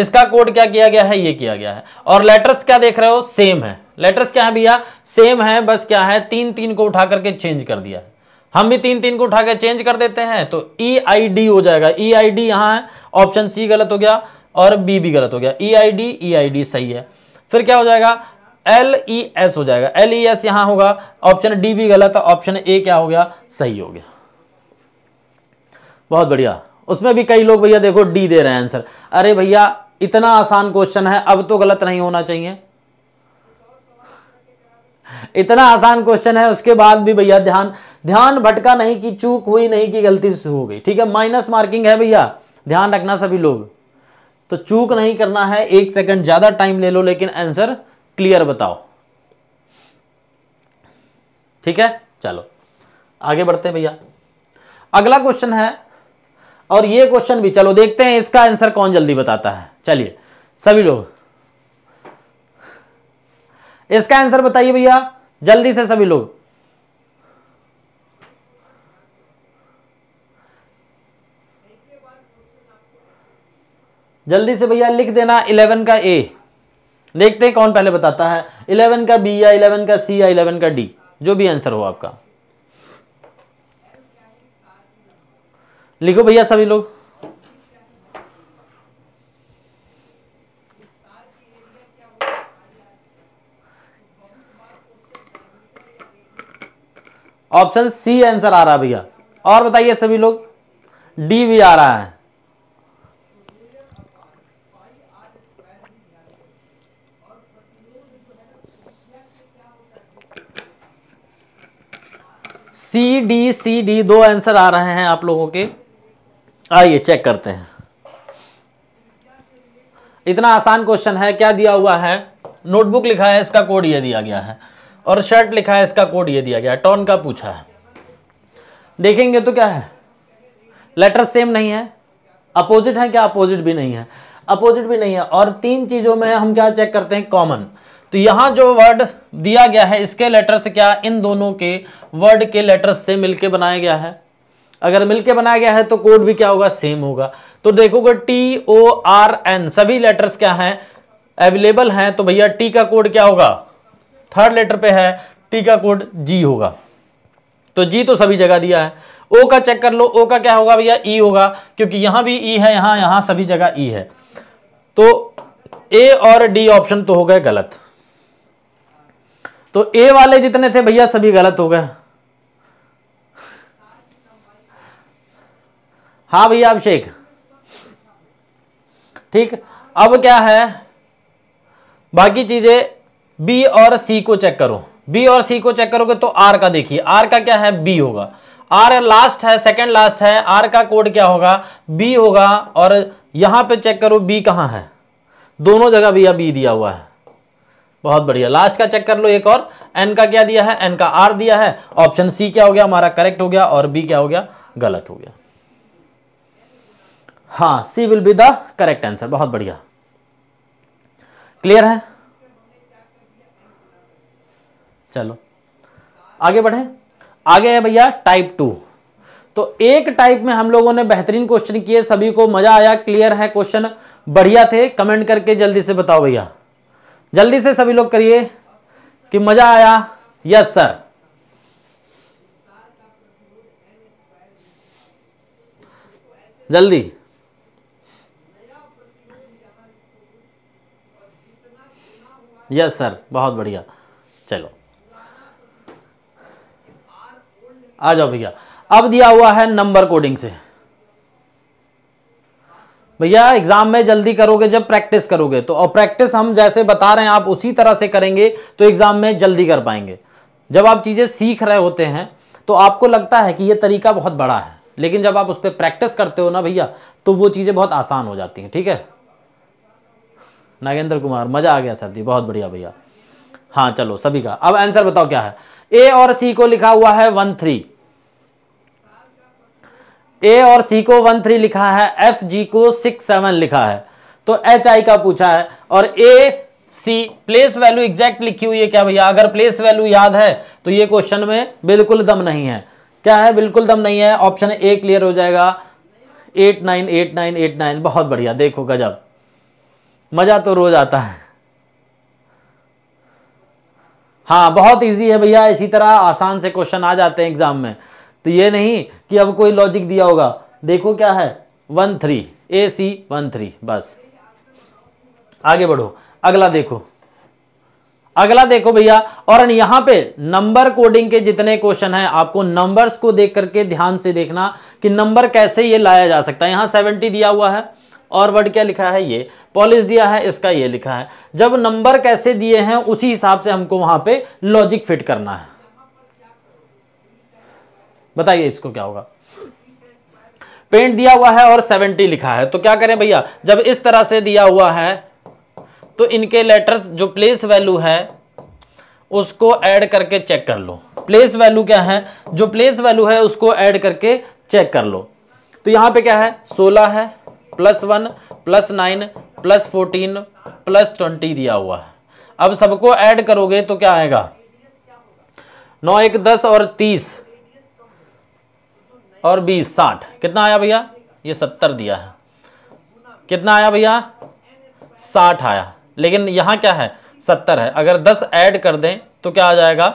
इसका कोड क्या किया गया है ये किया गया है और लेटर्स क्या देख रहे हो सेम है लेटर्स क्या है भैया सेम है बस क्या है तीन तीन को उठा करके चेंज कर दिया है हम भी तीन तीन को उठा के चेंज कर देते हैं तो ई आई डी हो जाएगा ई आई डी यहां है ऑप्शन सी गलत हो गया और बी भी गलत हो गया ई I D E I D सही है फिर क्या हो जाएगा एल ई एस हो जाएगा एल ई एस यहां होगा ऑप्शन डी भी गलत है ऑप्शन ए क्या हो गया सही हो गया बहुत बढ़िया उसमें भी कई लोग भैया देखो डी दे रहे हैं आंसर अरे भैया इतना आसान क्वेश्चन है अब तो गलत नहीं होना चाहिए इतना आसान क्वेश्चन है उसके बाद भी भैया ध्यान ध्यान भटका नहीं कि चूक हुई नहीं कि गलती से हो गई ठीक है माइनस मार्किंग है भैया ध्यान रखना सभी लोग तो चूक नहीं करना है एक सेकंड ज्यादा टाइम ले लो लेकिन आंसर क्लियर बताओ ठीक है चलो आगे बढ़ते हैं भैया अगला क्वेश्चन है और ये क्वेश्चन भी चलो देखते हैं इसका आंसर कौन जल्दी बताता है चलिए सभी लोग इसका आंसर बताइए भैया जल्दी से सभी लोग जल्दी से भैया लिख देना इलेवन का ए देखते हैं कौन पहले बताता है इलेवन का बी या इलेवन का सी या इलेवन का डी जो भी आंसर हो आपका लिखो भैया सभी लोग ऑप्शन सी आंसर आ रहा है भैया और बताइए सभी लोग डी भी आ रहा है सी डी सी डी दो आंसर आ रहे हैं आप लोगों के आइए चेक करते हैं इतना आसान क्वेश्चन है क्या दिया हुआ है नोटबुक लिखा है इसका कोड ये दिया गया है और शर्ट लिखा है इसका कोड ये दिया गया है टॉन का पूछा है देखेंगे तो क्या है लेटर सेम नहीं है अपोजिट है क्या अपोजिट भी नहीं है अपोजिट भी नहीं है और तीन चीज़ों में हम क्या चेक करते हैं कॉमन तो यहां जो वर्ड दिया गया है इसके लेटर से क्या इन दोनों के वर्ड के लेटर से मिलके बनाया गया है अगर मिलके बनाया गया है तो कोड भी क्या होगा सेम होगा तो देखोगे टी ओ आर एन सभी लेटर्स क्या हैं अवेलेबल हैं तो भैया टी का कोड क्या होगा थर्ड लेटर पे है टी का कोड जी होगा तो जी तो सभी जगह दिया है ओ का चेक कर लो ओ का क्या होगा भैया ई e होगा क्योंकि यहां भी ई e है यहां यहां सभी जगह ई e है तो ए और डी ऑप्शन तो हो गए गलत तो ए वाले जितने थे भैया सभी गलत हो गए हाँ भैया अभिषेक ठीक अब क्या है बाकी चीजें बी और सी को चेक करो बी और सी को चेक करोगे तो आर का देखिए आर का क्या है बी होगा आर लास्ट है सेकंड लास्ट है आर का कोड क्या होगा बी होगा और यहां पे चेक करो बी कहां है दोनों जगह भैया बी दिया हुआ है बहुत बढ़िया लास्ट का चेक कर लो एक और एन का क्या दिया है एन का आर दिया है ऑप्शन सी क्या हो गया हमारा करेक्ट हो गया और बी क्या हो गया गलत हो गया हाँ C will be the correct answer बहुत बढ़िया क्लियर है चलो आगे बढ़े आगे है भैया टाइप टू तो एक टाइप में हम लोगों ने बेहतरीन क्वेश्चन किए सभी को मजा आया क्लियर है क्वेश्चन बढ़िया थे कमेंट करके जल्दी से बताओ भैया जल्दी से सभी लोग करिए कि मज़ा आया यस सर जल्दी यस सर बहुत बढ़िया चलो आ जाओ भैया अब दिया हुआ है नंबर कोडिंग से भैया एग्जाम में जल्दी करोगे जब प्रैक्टिस करोगे तो और प्रैक्टिस हम जैसे बता रहे हैं आप उसी तरह से करेंगे तो एग्जाम में जल्दी कर पाएंगे जब आप चीज़ें सीख रहे होते हैं तो आपको लगता है कि यह तरीका बहुत बड़ा है लेकिन जब आप उस पर प्रैक्टिस करते हो ना भैया तो वो चीज़ें बहुत आसान हो जाती हैं ठीक है नागेंद्र कुमार मज़ा आ गया सर जी बहुत बढ़िया भैया हाँ चलो सभी का अब आंसर बताओ क्या है ए और सी को लिखा हुआ है वन थ्री ए और सी को वन थ्री लिखा है एफ जी को सिक्स सेवन लिखा है तो एच आई का पूछा है और A C place value exact लिखी हुई है क्या भैया अगर प्लेस वैल्यू याद है तो ये क्वेश्चन में बिल्कुल दम नहीं है क्या है बिल्कुल दम नहीं है ऑप्शन ए क्लियर हो जाएगा eight nine eight nine eight nine बहुत बढ़िया देखो गजब मज़ा तो रोज आता है हाँ बहुत इजी है भैया इसी तरह आसान से क्वेश्चन आ जाते हैं एग्जाम में तो ये नहीं कि अब कोई लॉजिक दिया होगा देखो क्या है one three A C one three बस आगे बढ़ो अगला देखो अगला देखो भैया और यहां पे नंबर कोडिंग के जितने क्वेश्चन हैं आपको नंबर्स को देख करके ध्यान से देखना कि नंबर कैसे ये लाया जा सकता है यहां सेवेंटी दिया हुआ है और वर्ड क्या लिखा है ये पॉलिस दिया है इसका ये लिखा है जब नंबर कैसे दिए हैं उसी हिसाब से हमको वहां पे लॉजिक फिट करना है बताइए इसको क्या होगा पेंट दिया हुआ है और सेवेंटी लिखा है तो क्या करें भैया जब इस तरह से दिया हुआ है तो इनके लेटर्स जो प्लेस वैल्यू है उसको ऐड करके चेक कर लो प्लेस वैल्यू क्या है जो प्लेस वैल्यू है उसको ऐड करके चेक कर लो तो यहां पे क्या है सोलह है plus one plus nine plus fourteen plus twenty दिया हुआ है अब सबको ऐड करोगे तो क्या आएगा नौ एक दस और तीस और बीस साठ कितना आया भैया ये सत्तर दिया है कितना आया भैया साठ आया लेकिन यहाँ क्या है सत्तर है अगर दस ऐड कर दें तो क्या आ जाएगा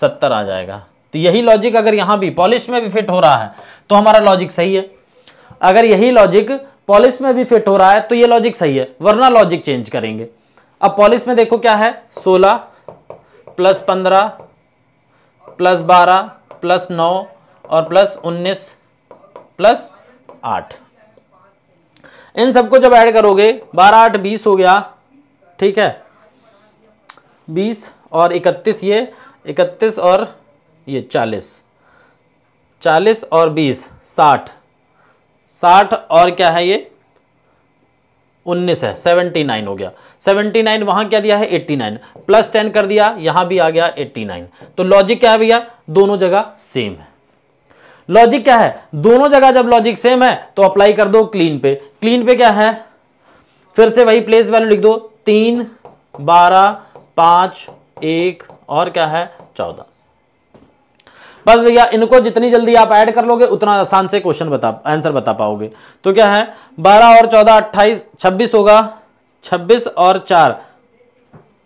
सत्तर आ जाएगा तो यही लॉजिक अगर यहाँ भी पॉलिश में भी फिट हो रहा है तो हमारा लॉजिक सही है अगर यही लॉजिक पॉलिश में भी फिट हो रहा है तो ये लॉजिक सही है वरना लॉजिक चेंज करेंगे अब पॉलिश में देखो क्या है सोलह प्लस पंद्रह प्लस बारह प्लस नौ और प्लस उन्नीस प्लस आठ इन सबको जब ऐड करोगे बारह आठ बीस हो गया ठीक है बीस और इकतीस ये इकतीस और ये चालीस चालीस और बीस साठ साठ और क्या है ये उन्नीस है सेवेंटी नाइन हो गया सेवेंटी नाइन वहां क्या दिया है एट्टी नाइन प्लस टेन कर दिया यहां भी आ गया एट्टी नाइन तो लॉजिक क्या है भैया दोनों जगह सेम है लॉजिक क्या है दोनों जगह जब लॉजिक सेम है तो अप्लाई कर दो क्लीन पे क्लीन पे क्या है फिर से वही प्लेस वैल्यू लिख दो तीन बारह पांच एक और क्या है चौदह बस भैया इनको जितनी जल्दी आप ऐड कर लोगे उतना आसान से क्वेश्चन बता आंसर बता पाओगे तो क्या है बारह और चौदह अट्ठाईस छब्बीस होगा छब्बीस और चार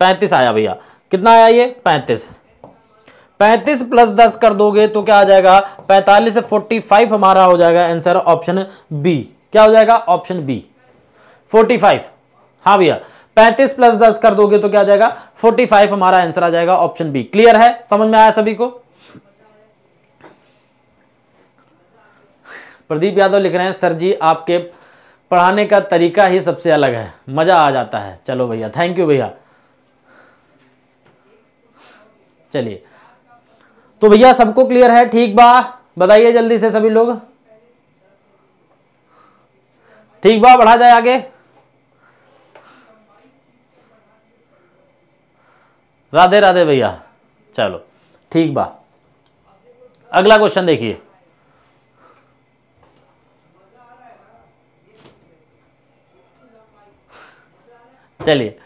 पैंतीस आया भैया कितना आया ये पैंतीस पैंतीस प्लस दस कर दोगे तो क्या आ जाएगा पैंतालीस से फोर्टी फाइव हमारा हो जाएगा आंसर ऑप्शन बी क्या हो जाएगा ऑप्शन बी फोर्टी फाइव हाँ भैया पैंतीस प्लस दस कर दोगे तो क्या आ जाएगा फोर्टी फाइव हमारा आंसर आ जाएगा ऑप्शन बी क्लियर है समझ में आया सभी को प्रदीप यादव लिख रहे हैं सर जी आपके पढ़ाने का तरीका ही सबसे अलग है मज़ा आ जाता है चलो भैया थैंक यू भैया चलिए तो भैया सबको क्लियर है ठीक बा बताइए जल्दी से सभी लोग ठीक बा बढ़ा जाए आगे राधे राधे भैया चलो ठीक बा अगला क्वेश्चन देखिए चलिए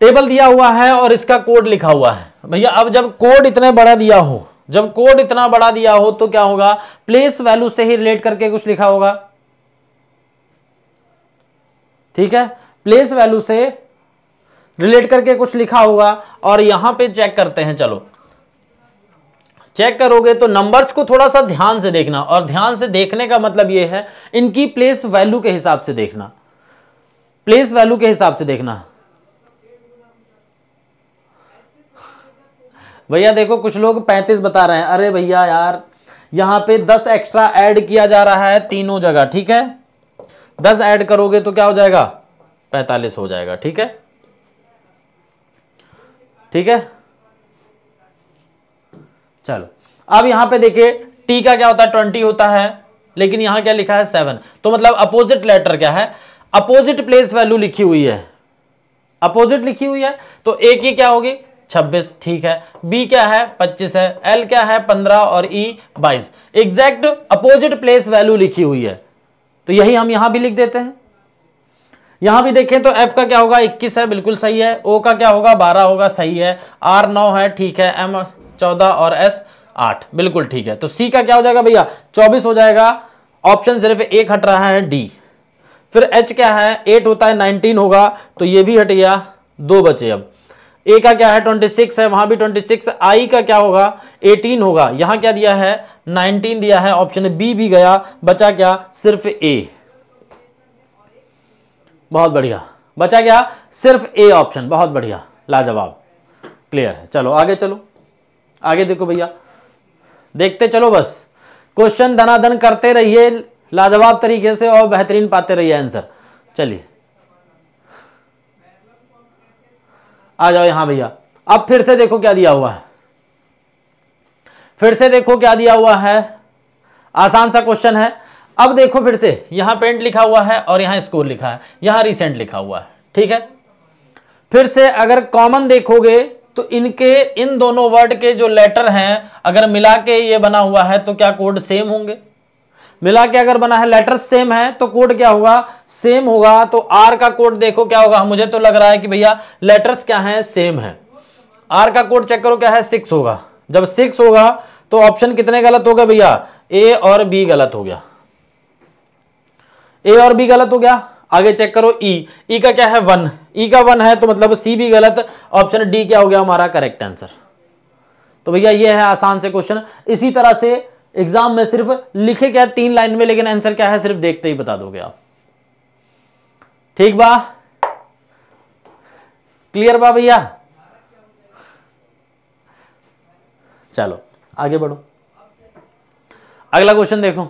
टेबल दिया हुआ है और इसका कोड लिखा हुआ है भैया अब जब कोड इतने बड़ा दिया हो जब कोड इतना बड़ा दिया हो तो क्या होगा प्लेस वैल्यू से ही रिलेट करके कुछ लिखा होगा ठीक है प्लेस वैल्यू से रिलेट करके कुछ लिखा होगा और यहां पे चेक करते हैं चलो चेक करोगे तो नंबर्स को थोड़ा सा ध्यान से देखना और ध्यान से देखने का मतलब यह है इनकी प्लेस वैल्यू के हिसाब से देखना प्लेस वैल्यू के हिसाब से देखना भैया देखो कुछ लोग पैंतीस बता रहे हैं अरे भैया यार यहाँ पे दस एक्स्ट्रा ऐड किया जा रहा है तीनों जगह ठीक है दस ऐड करोगे तो क्या हो जाएगा पैंतालीस हो जाएगा ठीक है ठीक है चलो अब यहां पे देखिए टी का क्या होता है ट्वेंटी होता है लेकिन यहां क्या लिखा है सेवन तो मतलब अपोजिट लेटर क्या है अपोजिट प्लेस वैल्यू लिखी हुई है अपोजिट लिखी हुई है तो ए की क्या होगी छब्बीस ठीक है बी क्या है पच्चीस है एल क्या है पंद्रह और E e, exact opposite place value लिखी हुई है तो यही हम यहां भी लिख देते हैं यहां भी देखें तो एफ का क्या होगा 21 है बिल्कुल सही है ओ का क्या होगा 12 होगा सही है आर 9 है ठीक है एम 14 और एस 8 बिल्कुल ठीक है तो सी का क्या हो जाएगा भैया 24 हो जाएगा ऑप्शन सिर्फ एक हट रहा है डी फिर एच क्या है एट होता है नाइनटीन होगा तो ये भी हट गया दो बचे अब ए का क्या है ट्वेंटी सिक्स है वहां भी ट्वेंटी सिक्स आई का क्या होगा एटीन होगा यहां क्या दिया है नाइनटीन दिया है ऑप्शन बी भी गया बचा क्या सिर्फ ए बहुत बढ़िया बचा क्या सिर्फ ए ऑप्शन बहुत बढ़िया लाजवाब क्लियर है चलो आगे चलो आगे देखो भैया देखते चलो बस क्वेश्चन धनाधन करते रहिए लाजवाब तरीके से और बेहतरीन पाते रहिए आंसर चलिए आ जाओ यहां भैया अब फिर से देखो क्या दिया हुआ है फिर से देखो क्या दिया हुआ है आसान सा क्वेश्चन है अब देखो फिर से यहां पेंट लिखा हुआ है और यहां स्कोर लिखा है यहां रिसेंट लिखा हुआ है ठीक है फिर से अगर कॉमन देखोगे तो इनके इन दोनों वर्ड के जो लेटर हैं अगर मिला के ये बना हुआ है तो क्या कोड सेम होंगे मिला के अगर बना है लेटर सेम है तो कोड क्या होगा सेम होगा तो आर का कोड देखो क्या होगा मुझे तो लग रहा है कि भैया लेटर्स क्या है सेम है आर का कोड चेक करो क्या है सिक्स होगा जब सिक्स होगा तो ऑप्शन कितने गलत हो गए भैया ए और बी गलत हो गया ए और बी गलत हो गया आगे चेक करो ई e. ई e का क्या है वन ई e का वन है तो मतलब सी भी गलत ऑप्शन डी क्या हो गया हमारा करेक्ट आंसर तो भैया ये है आसान से क्वेश्चन इसी तरह से एग्जाम में सिर्फ लिखे क्या तीन लाइन में लेकिन आंसर क्या है सिर्फ देखते ही बता दोगे आप ठीक बा क्लियर बा भैया चलो आगे बढ़ो अगला क्वेश्चन देखो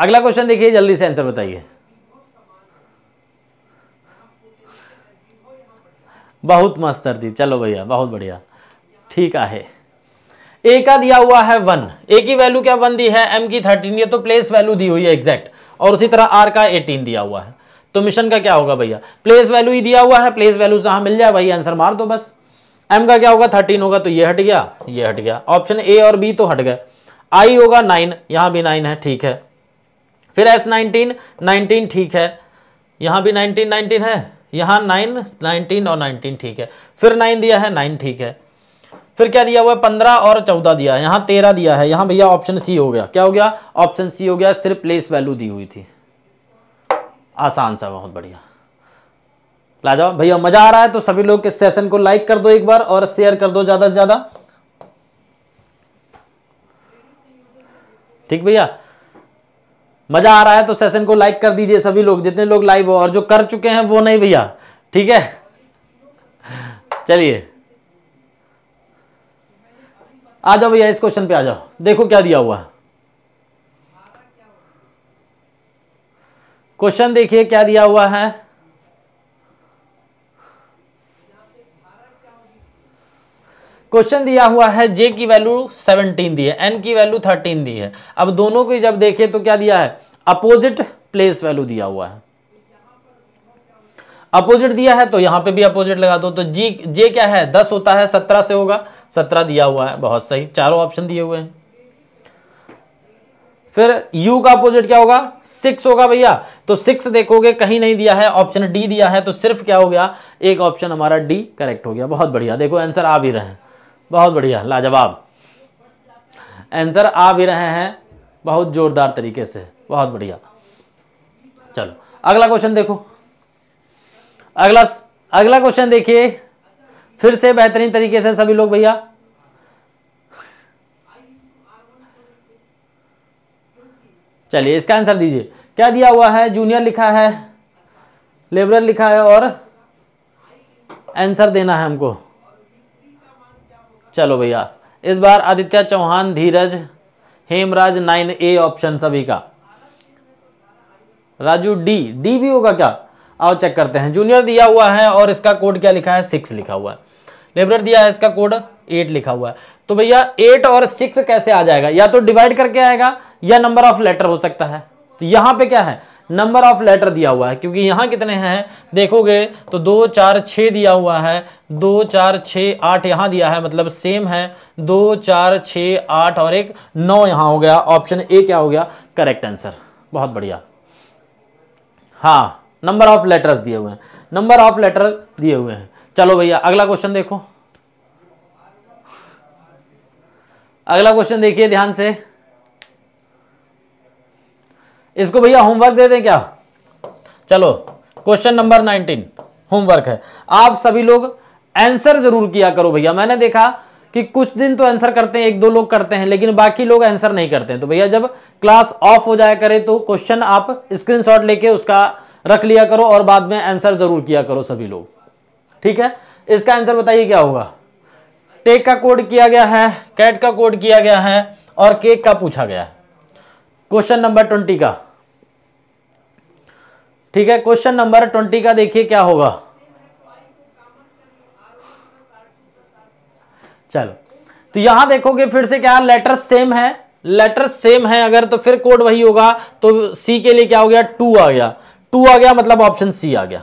अगला क्वेश्चन देखिए जल्दी से आंसर बताइए बहुत मस्त थी चलो भैया बहुत बढ़िया ठीक है ए का दिया हुआ है वन ए की वैल्यू क्या वन दी है एम की थर्टीन ये तो प्लेस वैल्यू दी हुई है एग्जैक्ट और उसी तरह आर का एटीन दिया हुआ है तो मिशन का क्या होगा भैया प्लेस वैल्यू ही दिया हुआ है प्लेस वैल्यू जहां मिल जाए वही आंसर मार दो बस एम का क्या होगा थर्टीन होगा तो ये हट गया ये हट गया ऑप्शन ए और बी तो हट गए आई होगा नाइन यहां भी नाइन है ठीक है फिर एस नाइनटीन नाइनटीन ठीक है यहां भी नाइनटीन नाइनटीन है यहां नाइन नाइनटीन और नाइनटीन ठीक है फिर नाइन दिया है नाइन ठीक है फिर क्या दिया हुआ है पंद्रह और चौदह दिया है यहां तेरह दिया है यहां भैया ऑप्शन सी हो गया क्या हो गया ऑप्शन सी हो गया सिर्फ प्लेस वैल्यू दी हुई थी आसान सा बहुत बढ़िया ला जाओ भैया मजा आ रहा है तो सभी लोग इस सेशन को लाइक कर दो एक बार और शेयर कर दो ज़्यादा से ज़्यादा ठीक भैया मजा आ रहा है तो सेशन को लाइक कर दीजिए सभी लोग जितने लोग लाइव हो और जो कर चुके हैं वो नहीं भैया ठीक है चलिए आ जाओ भैया इस क्वेश्चन पे आ जाओ देखो क्या दिया हुआ है क्वेश्चन देखिए क्या दिया हुआ है क्वेश्चन दिया हुआ है जे की वैल्यू 17 दी है एन की वैल्यू 13 दी है अब दोनों की जब देखें तो क्या दिया है अपोजिट प्लेस वैल्यू दिया हुआ है अपोजिट दिया है तो यहां पे भी अपोजिट लगा दो तो जी जे क्या है दस होता है सत्रह से होगा सत्रह दिया हुआ है बहुत सही चारों ऑप्शन दिए हुए हैं फिर यू का अपोजिट क्या होगा सिक्स होगा भैया तो सिक्स देखोगे कहीं नहीं दिया है ऑप्शन डी दिया है तो सिर्फ क्या हो गया एक ऑप्शन हमारा डी करेक्ट हो गया बहुत बढ़िया देखो आंसर आ भी रहे हैं बहुत बढ़िया लाजवाब आंसर आ भी रहे हैं बहुत जोरदार तरीके से बहुत बढ़िया चलो अगला क्वेश्चन देखो अगला अगला क्वेश्चन देखिए फिर से बेहतरीन तरीके से सभी लोग भैया चलिए इसका आंसर दीजिए क्या दिया हुआ है जूनियर लिखा है लेबर लिखा है और आंसर देना है हमको चलो भैया इस बार Aditya Chauhan Dheeraj Hemraj nine A option सभी का राजू डी डी भी होगा क्या आओ चेक करते हैं जूनियर दिया हुआ है और इसका कोड क्या लिखा है सिक्स लिखा हुआ है लेबर दिया है इसका कोड एट लिखा हुआ है तो भैया एट और सिक्स कैसे आ जाएगा या तो डिवाइड करके आएगा या नंबर ऑफ लेटर हो सकता है तो यहाँ पे क्या है नंबर ऑफ लेटर दिया हुआ है क्योंकि यहाँ कितने हैं देखोगे तो दो चार छः दिया हुआ है दो चार छः आठ यहाँ दिया है मतलब सेम है दो चार छः आठ और एक नौ यहाँ हो गया ऑप्शन ए क्या हो गया करेक्ट आंसर बहुत बढ़िया हाँ नंबर ऑफ लेटर्स दिए हुए हैं नंबर ऑफ लेटर दिए हुए हैं चलो भैया अगला क्वेश्चन देखो अगला क्वेश्चन देखिए ध्यान से इसको भैया होमवर्क दे दें क्या चलो क्वेश्चन नंबर नाइनटीन होमवर्क है आप सभी लोग आंसर जरूर किया करो भैया मैंने देखा कि कुछ दिन तो आंसर करते हैं एक दो लोग करते हैं लेकिन बाकी लोग आंसर नहीं करते हैं तो भैया जब क्लास ऑफ हो जाए करे तो क्वेश्चन आप स्क्रीनशॉट लेके उसका रख लिया करो और बाद में आंसर जरूर किया करो सभी लोग ठीक है इसका आंसर बताइए क्या होगा टेक का कोड किया गया है कैट का कोड किया गया है और केक का पूछा गया है क्वेश्चन नंबर ट्वेंटी का ठीक है क्वेश्चन नंबर ट्वेंटी का देखिए क्या होगा चलो तो यहां देखोगे फिर से क्या लेटर सेम है लेटर सेम है अगर तो फिर कोड वही होगा तो सी के लिए क्या हो गया टू आ गया टू आ गया मतलब ऑप्शन सी आ गया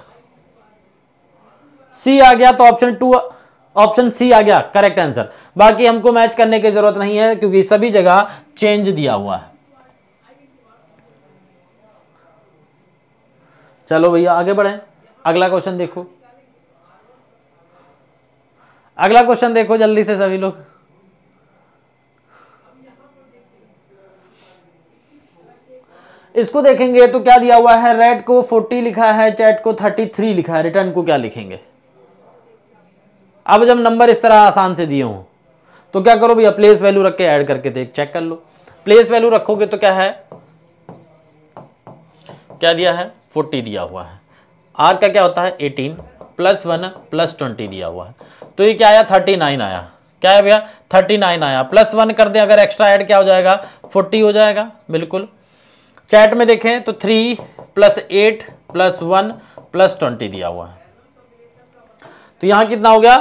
सी आ गया तो ऑप्शन टू ऑप्शन सी आ गया करेक्ट आंसर बाकी हमको मैच करने की जरूरत नहीं है क्योंकि सभी जगह चेंज दिया हुआ है चलो भैया आगे बढ़े अगला क्वेश्चन देखो अगला क्वेश्चन देखो जल्दी से सभी लोग इसको देखेंगे तो क्या दिया हुआ है रेड को 40 लिखा है चैट को 33 लिखा है रिटर्न को क्या लिखेंगे अब जब नंबर इस तरह आसान से दिए हों तो क्या करो भैया प्लेस वैल्यू रख के ऐड करके देख तो चेक कर लो प्लेस वैल्यू रखोगे तो क्या है क्या दिया है 40 दिया हुआ है आर का क्या होता है 18 प्लस वन प्लस ट्वेंटी दिया हुआ है तो ये क्या आया नाइन आया क्या है भैया नाइन आया प्लस वन कर दें अगर एक्स्ट्रा ऐड क्या हो जाएगा फोर्टी हो जाएगा बिल्कुल चैट में देखें तो three plus eight plus one plus twenty दिया हुआ है तो यहां कितना हो गया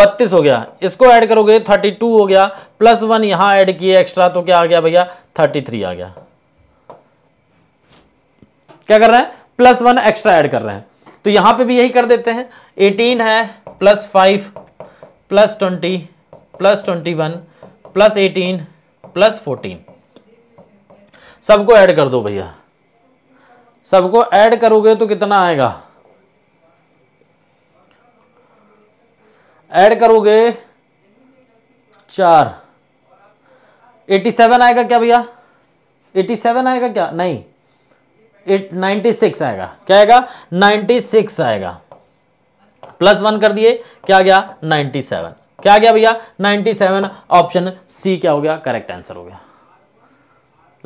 बत्तीस हो गया इसको ऐड करोगे थर्टी टू हो गया प्लस वन यहां ऐड किए एक्स्ट्रा तो क्या आ गया भैया थर्टी थ्री आ गया क्या कर रहे हैं प्लस वन एक्स्ट्रा ऐड कर रहे हैं तो यहां पे भी यही कर देते हैं एटीन है plus five plus twenty plus twenty one plus eighteen plus fourteen सबको ऐड कर दो भैया सबको ऐड करोगे तो कितना आएगा ऐड करोगे चार एटी सेवन आएगा क्या भैया एटी सेवन आएगा क्या नहीं एट नाइन्टी सिक्स आएगा क्या आएगा नाइन्टी सिक्स आएगा प्लस वन कर दिए क्या गया नाइन्टी सेवन क्या गया भैया नाइन्टी सेवन ऑप्शन सी क्या हो गया करेक्ट आंसर हो गया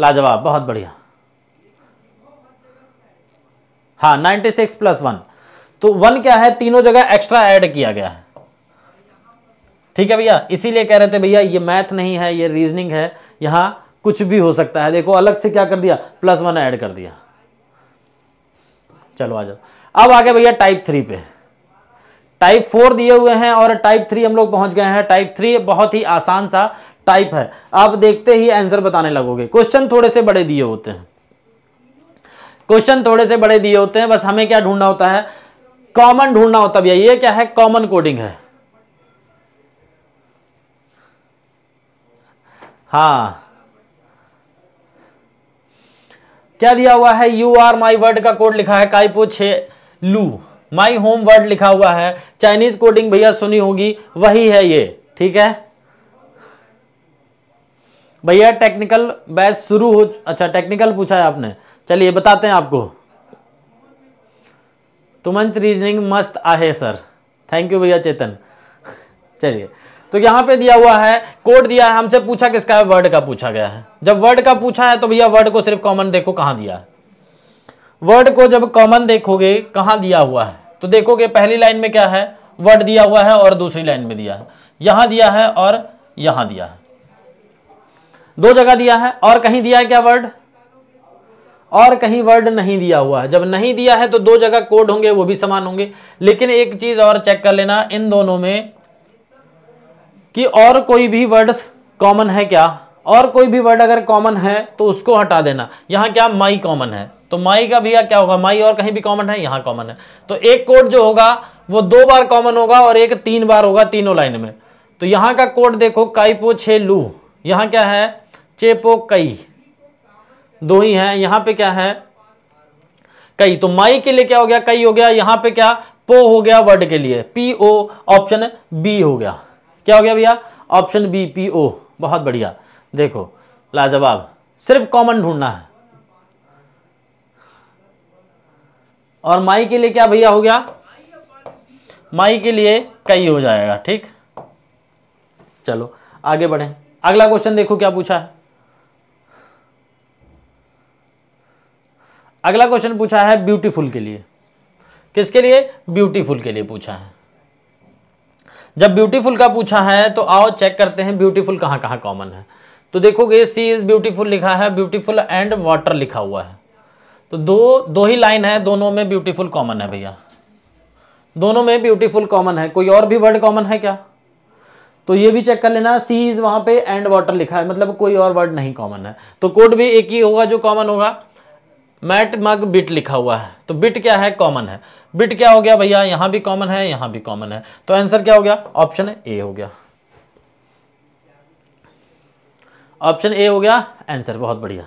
लाजवाब बहुत बढ़िया हाँ नाइनटी सिक्स प्लस वन तो वन क्या है तीनों जगह एक्स्ट्रा ऐड किया गया है ठीक है भैया इसीलिए कह रहे थे भैया ये मैथ नहीं है ये रीजनिंग है यहां कुछ भी हो सकता है देखो अलग से क्या कर दिया प्लस वन ऐड कर दिया चलो आ जाओ अब आ गए भैया टाइप थ्री पे टाइप फोर दिए हुए हैं और टाइप थ्री हम लोग पहुंच गए हैं टाइप थ्री बहुत ही आसान सा टाइप है आप देखते ही आंसर बताने लगोगे क्वेश्चन थोड़े से बड़े दिए होते हैं क्वेश्चन थोड़े से बड़े दिए होते हैं बस हमें क्या ढूंढना होता है कॉमन ढूंढना होता भैया ये क्या है कॉमन कोडिंग है हाँ क्या दिया हुआ है यू आर माई वर्ड का कोड लिखा है काइपो छे लू माई होम वर्ड लिखा हुआ है चाइनीज कोडिंग भैया सुनी होगी वही है ये ठीक है भैया टेक्निकल बैच शुरू हो अच्छा टेक्निकल पूछा है आपने चलिए बताते हैं आपको तुमंत रीजनिंग मस्त आहे सर थैंक यू भैया चेतन चलिए तो यहाँ पे दिया हुआ है कोड दिया है हमसे पूछा किसका है वर्ड का पूछा गया है जब वर्ड का पूछा है तो भैया वर्ड को सिर्फ कॉमन देखो कहाँ दिया है वर्ड को जब कॉमन देखोगे कहाँ दिया हुआ है तो देखोगे पहली लाइन में क्या है वर्ड दिया हुआ है और दूसरी लाइन में दिया है यहाँ दिया है और यहाँ दिया है दो जगह दिया है और कहीं दिया है क्या वर्ड और कहीं वर्ड नहीं दिया हुआ है जब नहीं दिया है तो दो जगह कोड होंगे वो भी समान होंगे लेकिन एक चीज और चेक कर लेना इन दोनों में कि और कोई भी वर्ड कॉमन है क्या और कोई भी वर्ड अगर कॉमन है तो उसको हटा देना यहां क्या माई कॉमन है तो माई का भैया क्या होगा माई और कहीं भी कॉमन है यहां कॉमन है तो एक कोड जो होगा वो दो बार कॉमन होगा और एक तीन बार होगा तीनों लाइन में तो यहां का कोड देखो काइपो छे लू यहां क्या है चेपो कई दो ही हैं यहां पे क्या है कई तो माई के लिए क्या हो गया कई हो गया यहां पे क्या पो हो गया वर्ड के लिए पी ओ ऑप्शन बी हो गया क्या हो गया भैया ऑप्शन बी पी ओ बहुत बढ़िया देखो लाजवाब सिर्फ कॉमन ढूंढना है और माई के लिए क्या भैया हो गया माई के लिए कई हो जाएगा ठीक चलो आगे बढ़े अगला क्वेश्चन देखो क्या पूछा है अगला क्वेश्चन पूछा है ब्यूटीफुल के लिए किसके लिए ब्यूटीफुल के लिए पूछा है जब ब्यूटीफुल का पूछा है तो आओ चेक करते हैं ब्यूटीफुल कहां कहां कॉमन है तो देखोगे सी इज़ ब्यूटीफुल लिखा है ब्यूटीफुल एंड वाटर लिखा हुआ है तो दो दो ही लाइन है दोनों में ब्यूटीफुल कॉमन है भैया दोनों में ब्यूटीफुल कॉमन है कोई और भी वर्ड कॉमन है क्या तो ये भी चेक कर लेना सी इज़ वहां पे एंड वाटर लिखा है मतलब कोई और वर्ड नहीं कॉमन है तो कोड भी एक ही होगा जो कॉमन होगा मैट मग बिट लिखा हुआ है तो बिट क्या है कॉमन है बिट क्या हो गया भैया यहां भी कॉमन है यहां भी कॉमन है तो आंसर क्या हो गया ऑप्शन ए हो गया ऑप्शन ए हो गया आंसर बहुत बढ़िया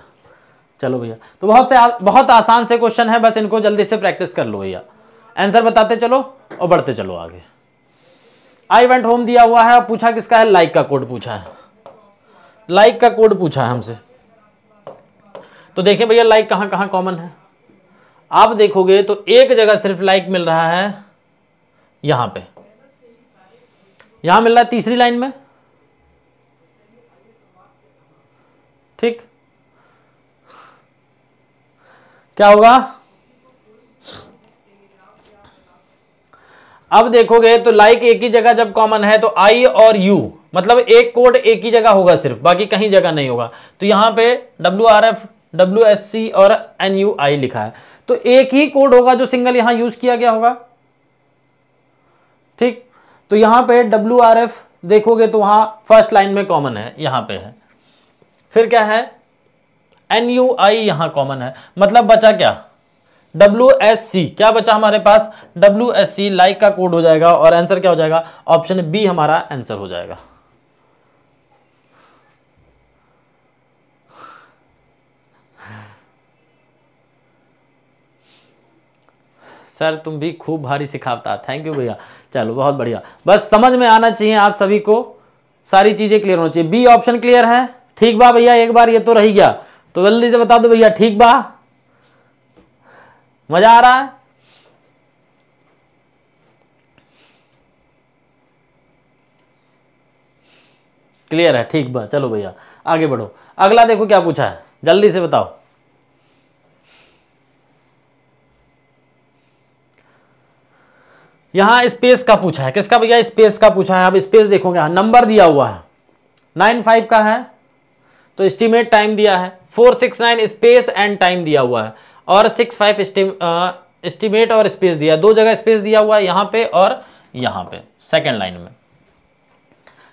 चलो भैया तो बहुत से आ, बहुत आसान से क्वेश्चन है बस इनको जल्दी से प्रैक्टिस कर लो भैया आंसर बताते चलो और बढ़ते चलो आगे आई वेंट होम दिया हुआ है और पूछा किसका है लाइक का कोड पूछा है लाइक का कोड पूछा है हमसे तो देखें भैया लाइक कहाँ कहाँ कॉमन है आप देखोगे तो एक जगह सिर्फ लाइक मिल रहा है यहाँ पे यहाँ मिल रहा है तीसरी लाइन में ठीक क्या होगा अब देखोगे तो लाइक एक ही जगह जब कॉमन है तो आई और यू मतलब एक कोड एक ही जगह होगा सिर्फ बाकी कहीं जगह नहीं होगा तो यहां पे डब्ल्यू आर एफ डब्ल्यू और एन लिखा है तो एक ही कोड होगा जो सिंगल यहां यूज किया गया होगा ठीक तो यहां पे डब्ल्यू देखोगे तो वहां फर्स्ट लाइन में कॉमन है यहां पे है फिर क्या है एन यू आई यहां कॉमन है मतलब बचा क्या डब्ल्यू एस सी क्या बचा हमारे पास डब्ल्यू एस सी लाइक का कोड हो जाएगा और आंसर क्या हो जाएगा ऑप्शन बी हमारा आंसर हो जाएगा सर तुम भी खूब भारी सिखावता थैंक यू भैया चलो बहुत बढ़िया बस समझ में आना चाहिए आप सभी को सारी चीज़ें क्लियर होनी चाहिए बी ऑप्शन क्लियर है ठीक बा भैया एक बार ये तो रही गया तो जल्दी से बता दो भैया ठीक बा मज़ा आ रहा है क्लियर है ठीक बा चलो भैया आगे बढ़ो अगला देखो क्या पूछा है जल्दी से बताओ यहाँ स्पेस का पूछा है किसका भैया स्पेस का पूछा है अब स्पेस देखोगे यहां नंबर दिया हुआ है नाइन फाइव का है तो एस्टिमेट टाइम दिया है four six nine space and time दिया हुआ है और सिक्स फाइव एस्टिमेट और स्पेस दिया दो जगह स्पेस दिया हुआ है यहां पे और यहां पे सेकेंड लाइन में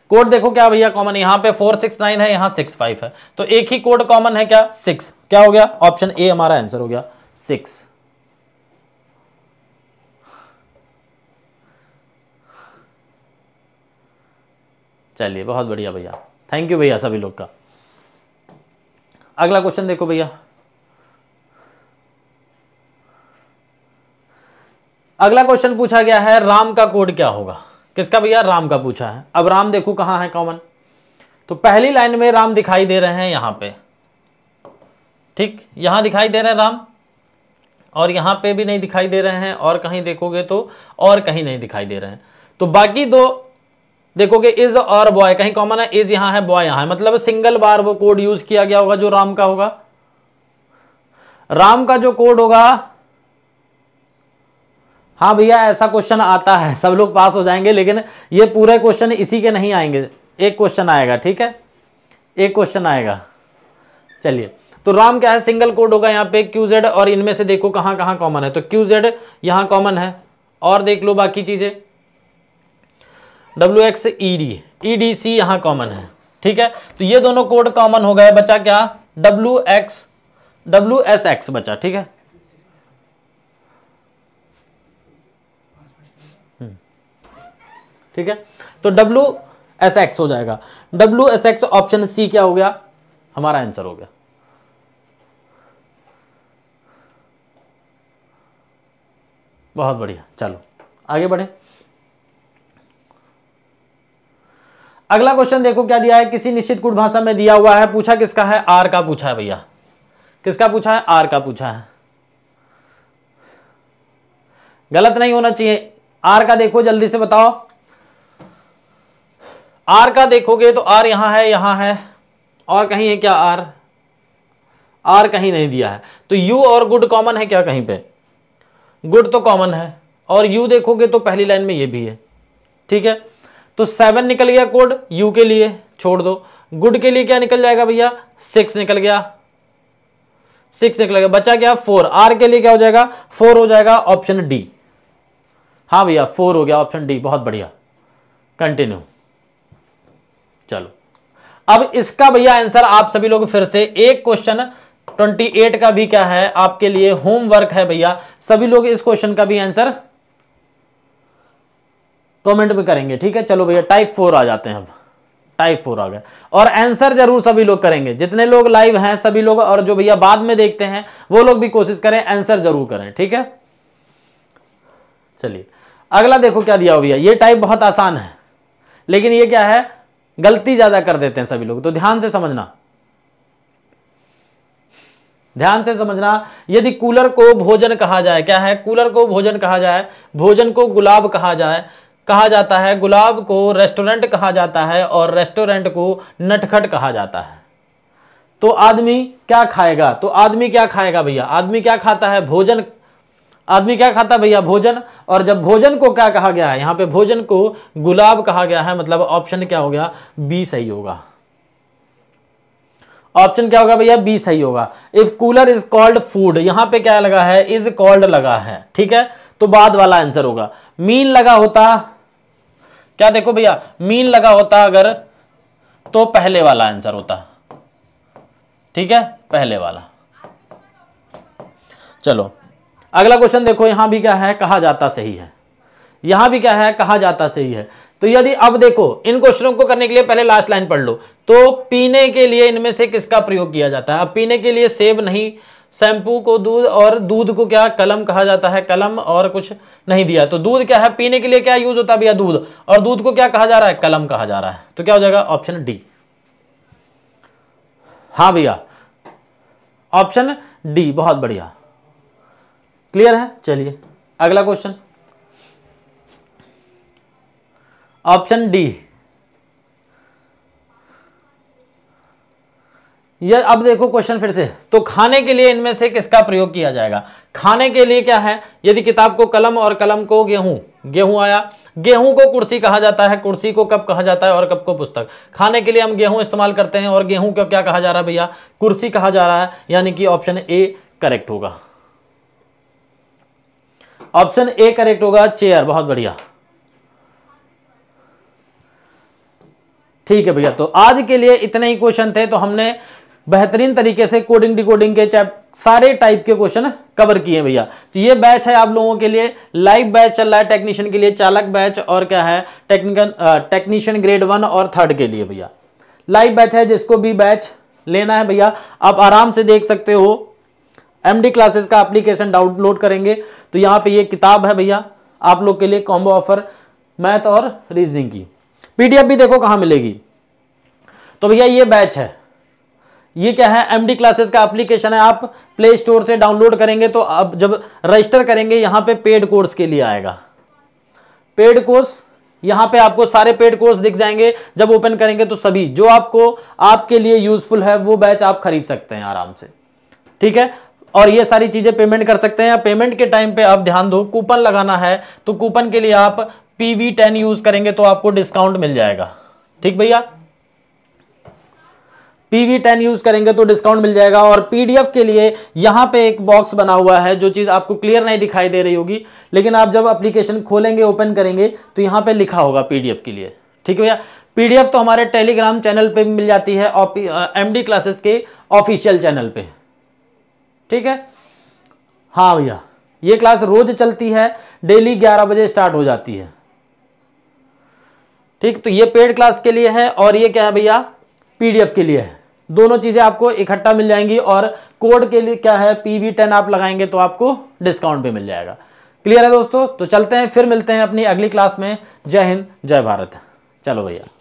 कोड देखो क्या भैया कॉमन यहां पे फोर सिक्स नाइन है यहां सिक्स फाइव है तो एक ही कोड कॉमन है क्या सिक्स क्या हो गया ऑप्शन ए हमारा आंसर हो गया सिक्स चलिए बहुत बढ़िया भैया थैंक यू भैया सभी लोग का अगला क्वेश्चन देखो भैया अगला क्वेश्चन पूछा गया है राम का कोड क्या होगा किसका भैया राम का पूछा है अब राम देखो कहां है कॉमन तो पहली लाइन में राम दिखाई दे रहे हैं यहां पे ठीक यहां दिखाई दे रहे हैं राम और यहां पे भी नहीं दिखाई दे रहे हैं और कहीं देखोगे तो और कहीं नहीं दिखाई दे रहे हैं तो बाकी दो देखोगे इज और बॉय कहीं कॉमन है इज यहां है बॉय यहां है मतलब सिंगल बार वो कोड यूज किया गया होगा जो राम का होगा राम का जो कोड होगा हाँ भैया ऐसा क्वेश्चन आता है सब लोग पास हो जाएंगे लेकिन ये पूरे क्वेश्चन इसी के नहीं आएंगे एक क्वेश्चन आएगा ठीक है एक क्वेश्चन आएगा चलिए तो राम क्या है सिंगल कोड होगा यहाँ पे क्यू जेड और इनमें से देखो कहाँ कहाँ कॉमन है तो क्यू जेड यहाँ कॉमन है और देख लो बाकी चीज़ें W X E D E D C यहां कॉमन है ठीक है तो ये दोनों कोड कॉमन हो गए बचा क्या W X W S X बचा ठीक है हम्म, ठीक है तो डब्ल्यू एस एक्स हो जाएगा W S X option C क्या हो गया हमारा आंसर हो गया बहुत बढ़िया चलो आगे बढ़े अगला क्वेश्चन देखो क्या दिया है किसी निश्चित कुट भाषा में दिया हुआ है पूछा किसका है आर का पूछा है भैया किसका पूछा है आर का पूछा है गलत नहीं होना चाहिए आर का देखो जल्दी से बताओ आर का देखोगे तो आर यहां है यहां है और कहीं है क्या आर आर कहीं नहीं दिया है तो यू और गुड कॉमन है क्या कहीं पे गुड तो कॉमन है और यू देखोगे तो पहली लाइन में ये भी है ठीक है तो सेवन निकल गया कोड यू के लिए छोड़ दो गुड के लिए क्या निकल जाएगा भैया सिक्स निकल गया सिक्स निकल गया बचा क्या फोर आर के लिए क्या हो जाएगा फोर हो जाएगा ऑप्शन डी हाँ भैया फोर हो गया ऑप्शन डी बहुत बढ़िया कंटिन्यू चलो अब इसका भैया आंसर आप सभी लोग फिर से एक क्वेश्चन 28 का भी क्या है आपके लिए होमवर्क है भैया सभी लोग इस क्वेश्चन का भी आंसर कमेंट में करेंगे ठीक है चलो भैया टाइप फोर आ जाते हैं अब टाइप फोर आ गया और आंसर जरूर सभी लोग करेंगे जितने लोग लाइव हैं सभी लोग और जो भैया बाद में देखते हैं वो लोग भी कोशिश करें आंसर जरूर करें ठीक है चलिए अगला देखो क्या दिया हो भैया ये टाइप बहुत आसान है लेकिन ये क्या है गलती ज्यादा कर देते हैं सभी लोग तो ध्यान से समझना ध्यान से समझना यदि कूलर को भोजन कहा जाए क्या है कूलर को भोजन कहा जाए भोजन को गुलाब कहा जाए कहा जाता है गुलाब को रेस्टोरेंट कहा जाता है और रेस्टोरेंट को नटखट कहा जाता है तो आदमी क्या खाएगा तो आदमी क्या खाएगा भैया आदमी क्या खाता है भोजन आदमी क्या खाता है भैया भोजन और जब भोजन को क्या कहा गया है यहां पे भोजन को गुलाब कहा गया है मतलब ऑप्शन क्या हो गया बी सही होगा ऑप्शन क्या होगा भैया बी सही होगा if cooler is called food यहां पे क्या लगा है इज कॉल्ड लगा है ठीक है तो बाद वाला आंसर होगा मीन लगा होता क्या देखो भैया मीन लगा होता अगर तो पहले वाला आंसर होता ठीक है पहले वाला चलो अगला क्वेश्चन देखो यहां भी क्या है कहा जाता सही है यहां भी क्या है कहा जाता सही है तो यदि अब देखो इन क्वेश्चनों को करने के लिए पहले लास्ट लाइन पढ़ लो तो पीने के लिए इनमें से किसका प्रयोग किया जाता है अब पीने के लिए सेब नहीं शैम्पू को दूध और दूध को क्या कलम कहा जाता है कलम और कुछ नहीं दिया तो दूध क्या है पीने के लिए क्या यूज होता है भैया दूध और दूध को क्या कहा जा रहा है कलम कहा जा रहा है तो क्या हो जाएगा ऑप्शन डी हाँ भैया ऑप्शन डी बहुत बढ़िया क्लियर है चलिए अगला क्वेश्चन ऑप्शन डी या अब देखो क्वेश्चन फिर से तो खाने के लिए इनमें से किसका प्रयोग किया जाएगा खाने के लिए क्या है यदि किताब को कलम और कलम को गेहूं गेहूं आया गेहूं को कुर्सी कहा जाता है कुर्सी को कप कहा जाता है और कप को पुस्तक खाने के लिए हम गेहूं इस्तेमाल करते हैं और गेहूं को क्या कहा जा रहा है भैया कुर्सी कहा जा रहा है यानी कि ऑप्शन ए करेक्ट होगा ऑप्शन ए करेक्ट होगा चेयर बहुत बढ़िया ठीक है भैया तो आज के लिए इतने ही क्वेश्चन थे तो हमने बेहतरीन तरीके से कोडिंग डिकोडिंग के चैप सारे टाइप के क्वेश्चन कवर किए भैया तो ये बैच है आप लोगों के लिए लाइव बैच चल रहा है टेक्नीशियन के लिए चालक बैच और क्या है टेक्निकल टेक्नीशियन ग्रेड वन और थर्ड के लिए भैया लाइव बैच है जिसको भी बैच लेना है भैया आप आराम से देख सकते हो एमडी क्लासेस का एप्लीकेशन डाउनलोड करेंगे तो यहाँ पे ये किताब है भैया आप लोग के लिए कॉम्बो ऑफर मैथ और रीजनिंग की पीडीएफ भी देखो कहाँ मिलेगी तो भैया ये बैच है ये क्या है एमडी क्लासेस का एप्लीकेशन है आप प्ले स्टोर से डाउनलोड करेंगे तो आप जब रजिस्टर करेंगे यहां पे पेड कोर्स के लिए आएगा पेड कोर्स यहां पे आपको सारे पेड कोर्स दिख जाएंगे जब ओपन करेंगे तो सभी जो आपको आपके लिए यूजफुल है वो बैच आप खरीद सकते हैं आराम से ठीक है और ये सारी चीज़ें पेमेंट कर सकते हैं पेमेंट के टाइम पे आप ध्यान दो कूपन लगाना है तो कूपन के लिए आप पी वी टेन यूज़ करेंगे तो आपको डिस्काउंट मिल जाएगा ठीक भैया पीवी टेन यूज करेंगे तो डिस्काउंट मिल जाएगा और पीडीएफ के लिए यहां पे एक बॉक्स बना हुआ है जो चीज़ आपको क्लियर नहीं दिखाई दे रही होगी लेकिन आप जब एप्लीकेशन खोलेंगे ओपन करेंगे तो यहां पे लिखा होगा पीडीएफ के लिए ठीक है भैया पीडीएफ तो हमारे टेलीग्राम चैनल पे मिल जाती है एम डी क्लासेस के ऑफिशियल चैनल पे ठीक है हाँ भैया ये क्लास रोज चलती है डेली ग्यारह बजे स्टार्ट हो जाती है ठीक तो ये पेड क्लास के लिए है और ये क्या है भैया पीडीएफ के लिए है दोनों चीज़ें आपको इकट्ठा मिल जाएंगी और कोड के लिए क्या है पी टेन आप लगाएंगे तो आपको डिस्काउंट भी मिल जाएगा क्लियर है दोस्तों तो चलते हैं फिर मिलते हैं अपनी अगली क्लास में जय हिंद जय भारत चलो भैया